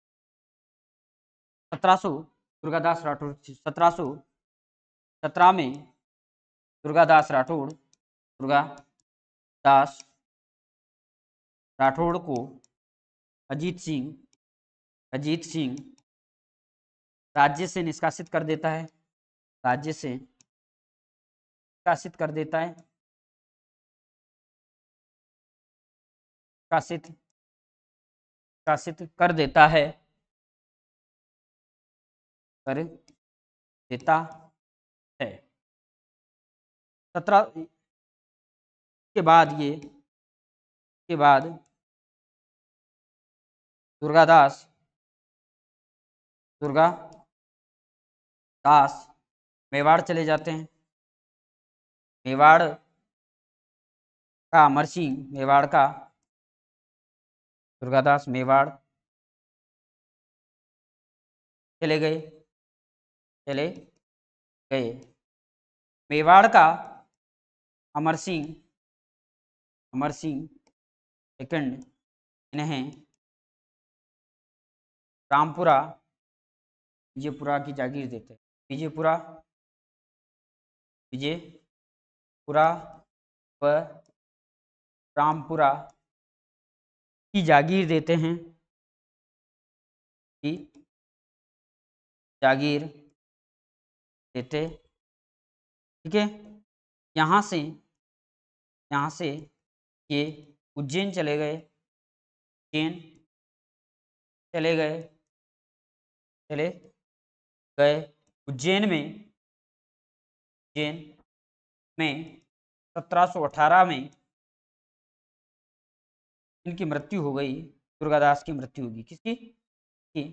सत्रह दुर्गादास राठौड़ सत्रह सत्रह में दुर्गादास राठौड़ दुर्गा दास राठौड़ को अजीत सिंह अजीत सिंह राज्य से निष्कासित कर देता है राज्य से प्रकाशित कर देता है प्रकाशित प्रकाशित कर देता है कर देता है सत्रह के बाद ये के बाद दुर्गादास दुर्गा दास मेवाड़ चले जाते हैं मेवाड़ का अमर सिंह मेवाड़ का दुर्गादास मेवाड़ चले गए चले गए मेवाड़ का अमर सिंह अमर सिंह सेकंड इन्हें रामपुरा विजयपुरा की जागीर देते विजयपुरा विजय पुरा व रामपुरा की जागीर देते हैं कि जागीर देते ठीक है यहाँ से यहाँ से ये उज्जैन चले गए उज्जैन चले गए चले गए उज्जैन में उज्जैन में 1718 में इनकी मृत्यु हो गई दुर्गादास की मृत्यु होगी किसकी की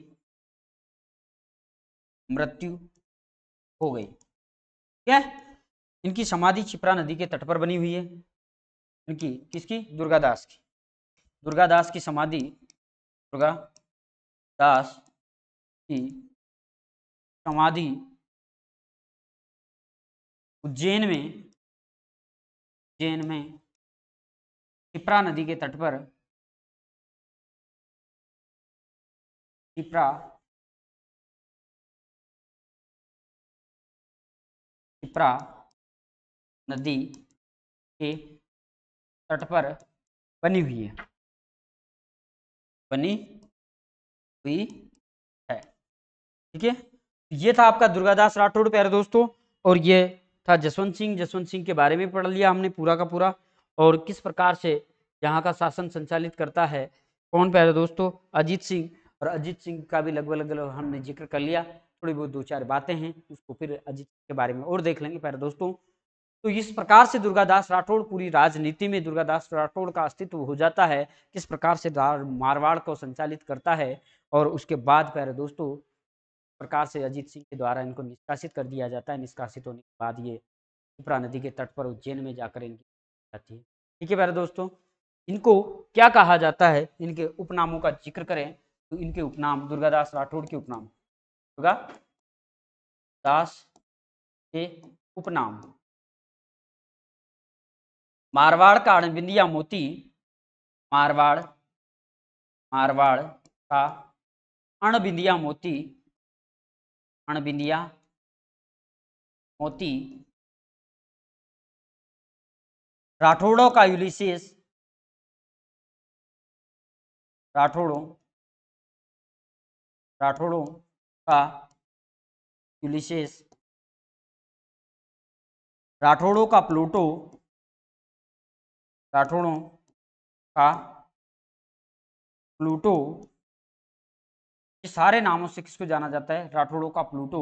मृत्यु हो गई क्या इनकी समाधि छिपरा नदी के तट पर बनी हुई है इनकी किसकी दुर्गादास की दुर्गादास की समाधि दुर्गा दास की समाधि उज्जैन में जैन में क्षिप्रा नदी के तट पर क्षिप्रा क्षिप्रा नदी के तट पर बनी हुई है बनी हुई है ठीक है तो ये था आपका दुर्गादास राठौड़ प्यारे दोस्तों और ये था जसवंत सिंह जसवंत सिंह के बारे में पढ़ लिया हमने पूरा का पूरा और किस प्रकार से यहाँ का शासन संचालित करता है कौन प्यारे दोस्तों अजीत सिंह और अजीत सिंह का भी लगभग लगभग हमने जिक्र कर लिया थोड़ी बहुत दो चार बातें हैं उसको फिर अजीत के बारे में और देख लेंगे प्यारे दोस्तों तो इस प्रकार से दुर्गादास राठौड़ पूरी राजनीति में दुर्गादास राठौड़ का अस्तित्व हो जाता है किस प्रकार से मारवाड़ को संचालित करता है और उसके बाद प्यारे दोस्तों प्रकार से अजीत सिंह के द्वारा इनको निष्कासित कर दिया जाता है निष्कासित होने के बाद ये उपरा नदी के तट पर उज्जैन में जाकर इनकी जाती है ठीक है मेरे दोस्तों इनको क्या कहा जाता है इनके उपनामों का जिक्र करें तो इनके उपनाम दुर्गादास राठौड़ के उपनाम दुर्गा दास के उपनाम मारवाड़ का अणबिंदिया मोती मारवाड़ मारवाड़ का अणबिंदिया मोती अणबिंदिया मोती राठौड़ों का यूलिसिस राठौड़ों राठौड़ों का यूलिसिस राठौड़ों का प्लूटो राठौड़ों का प्लूटो ये सारे नामों से किसको जाना जाता है राठौड़ों का प्लूटो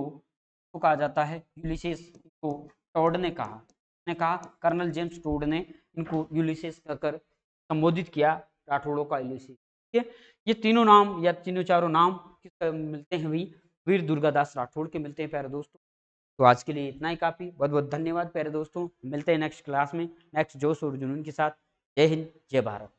को कहा जाता है यूलिसेस को टोड ने कहा ने कहा कर्नल जेम्स टोड ने इनको यूलिसेस कहकर संबोधित किया राठौड़ों का यूलिसेस ठीक है ये तीनों नाम या तीनों चारों नाम मिलते हैं भाई वीर दुर्गादास राठौड़ के मिलते हैं प्यारे दोस्तों तो आज के लिए इतना ही काफ़ी बहुत बहुत धन्यवाद प्यारे दोस्तों मिलते हैं नेक्स्ट क्लास में नेक्स्ट जोश और जुनून के साथ जय हिंद जय भारत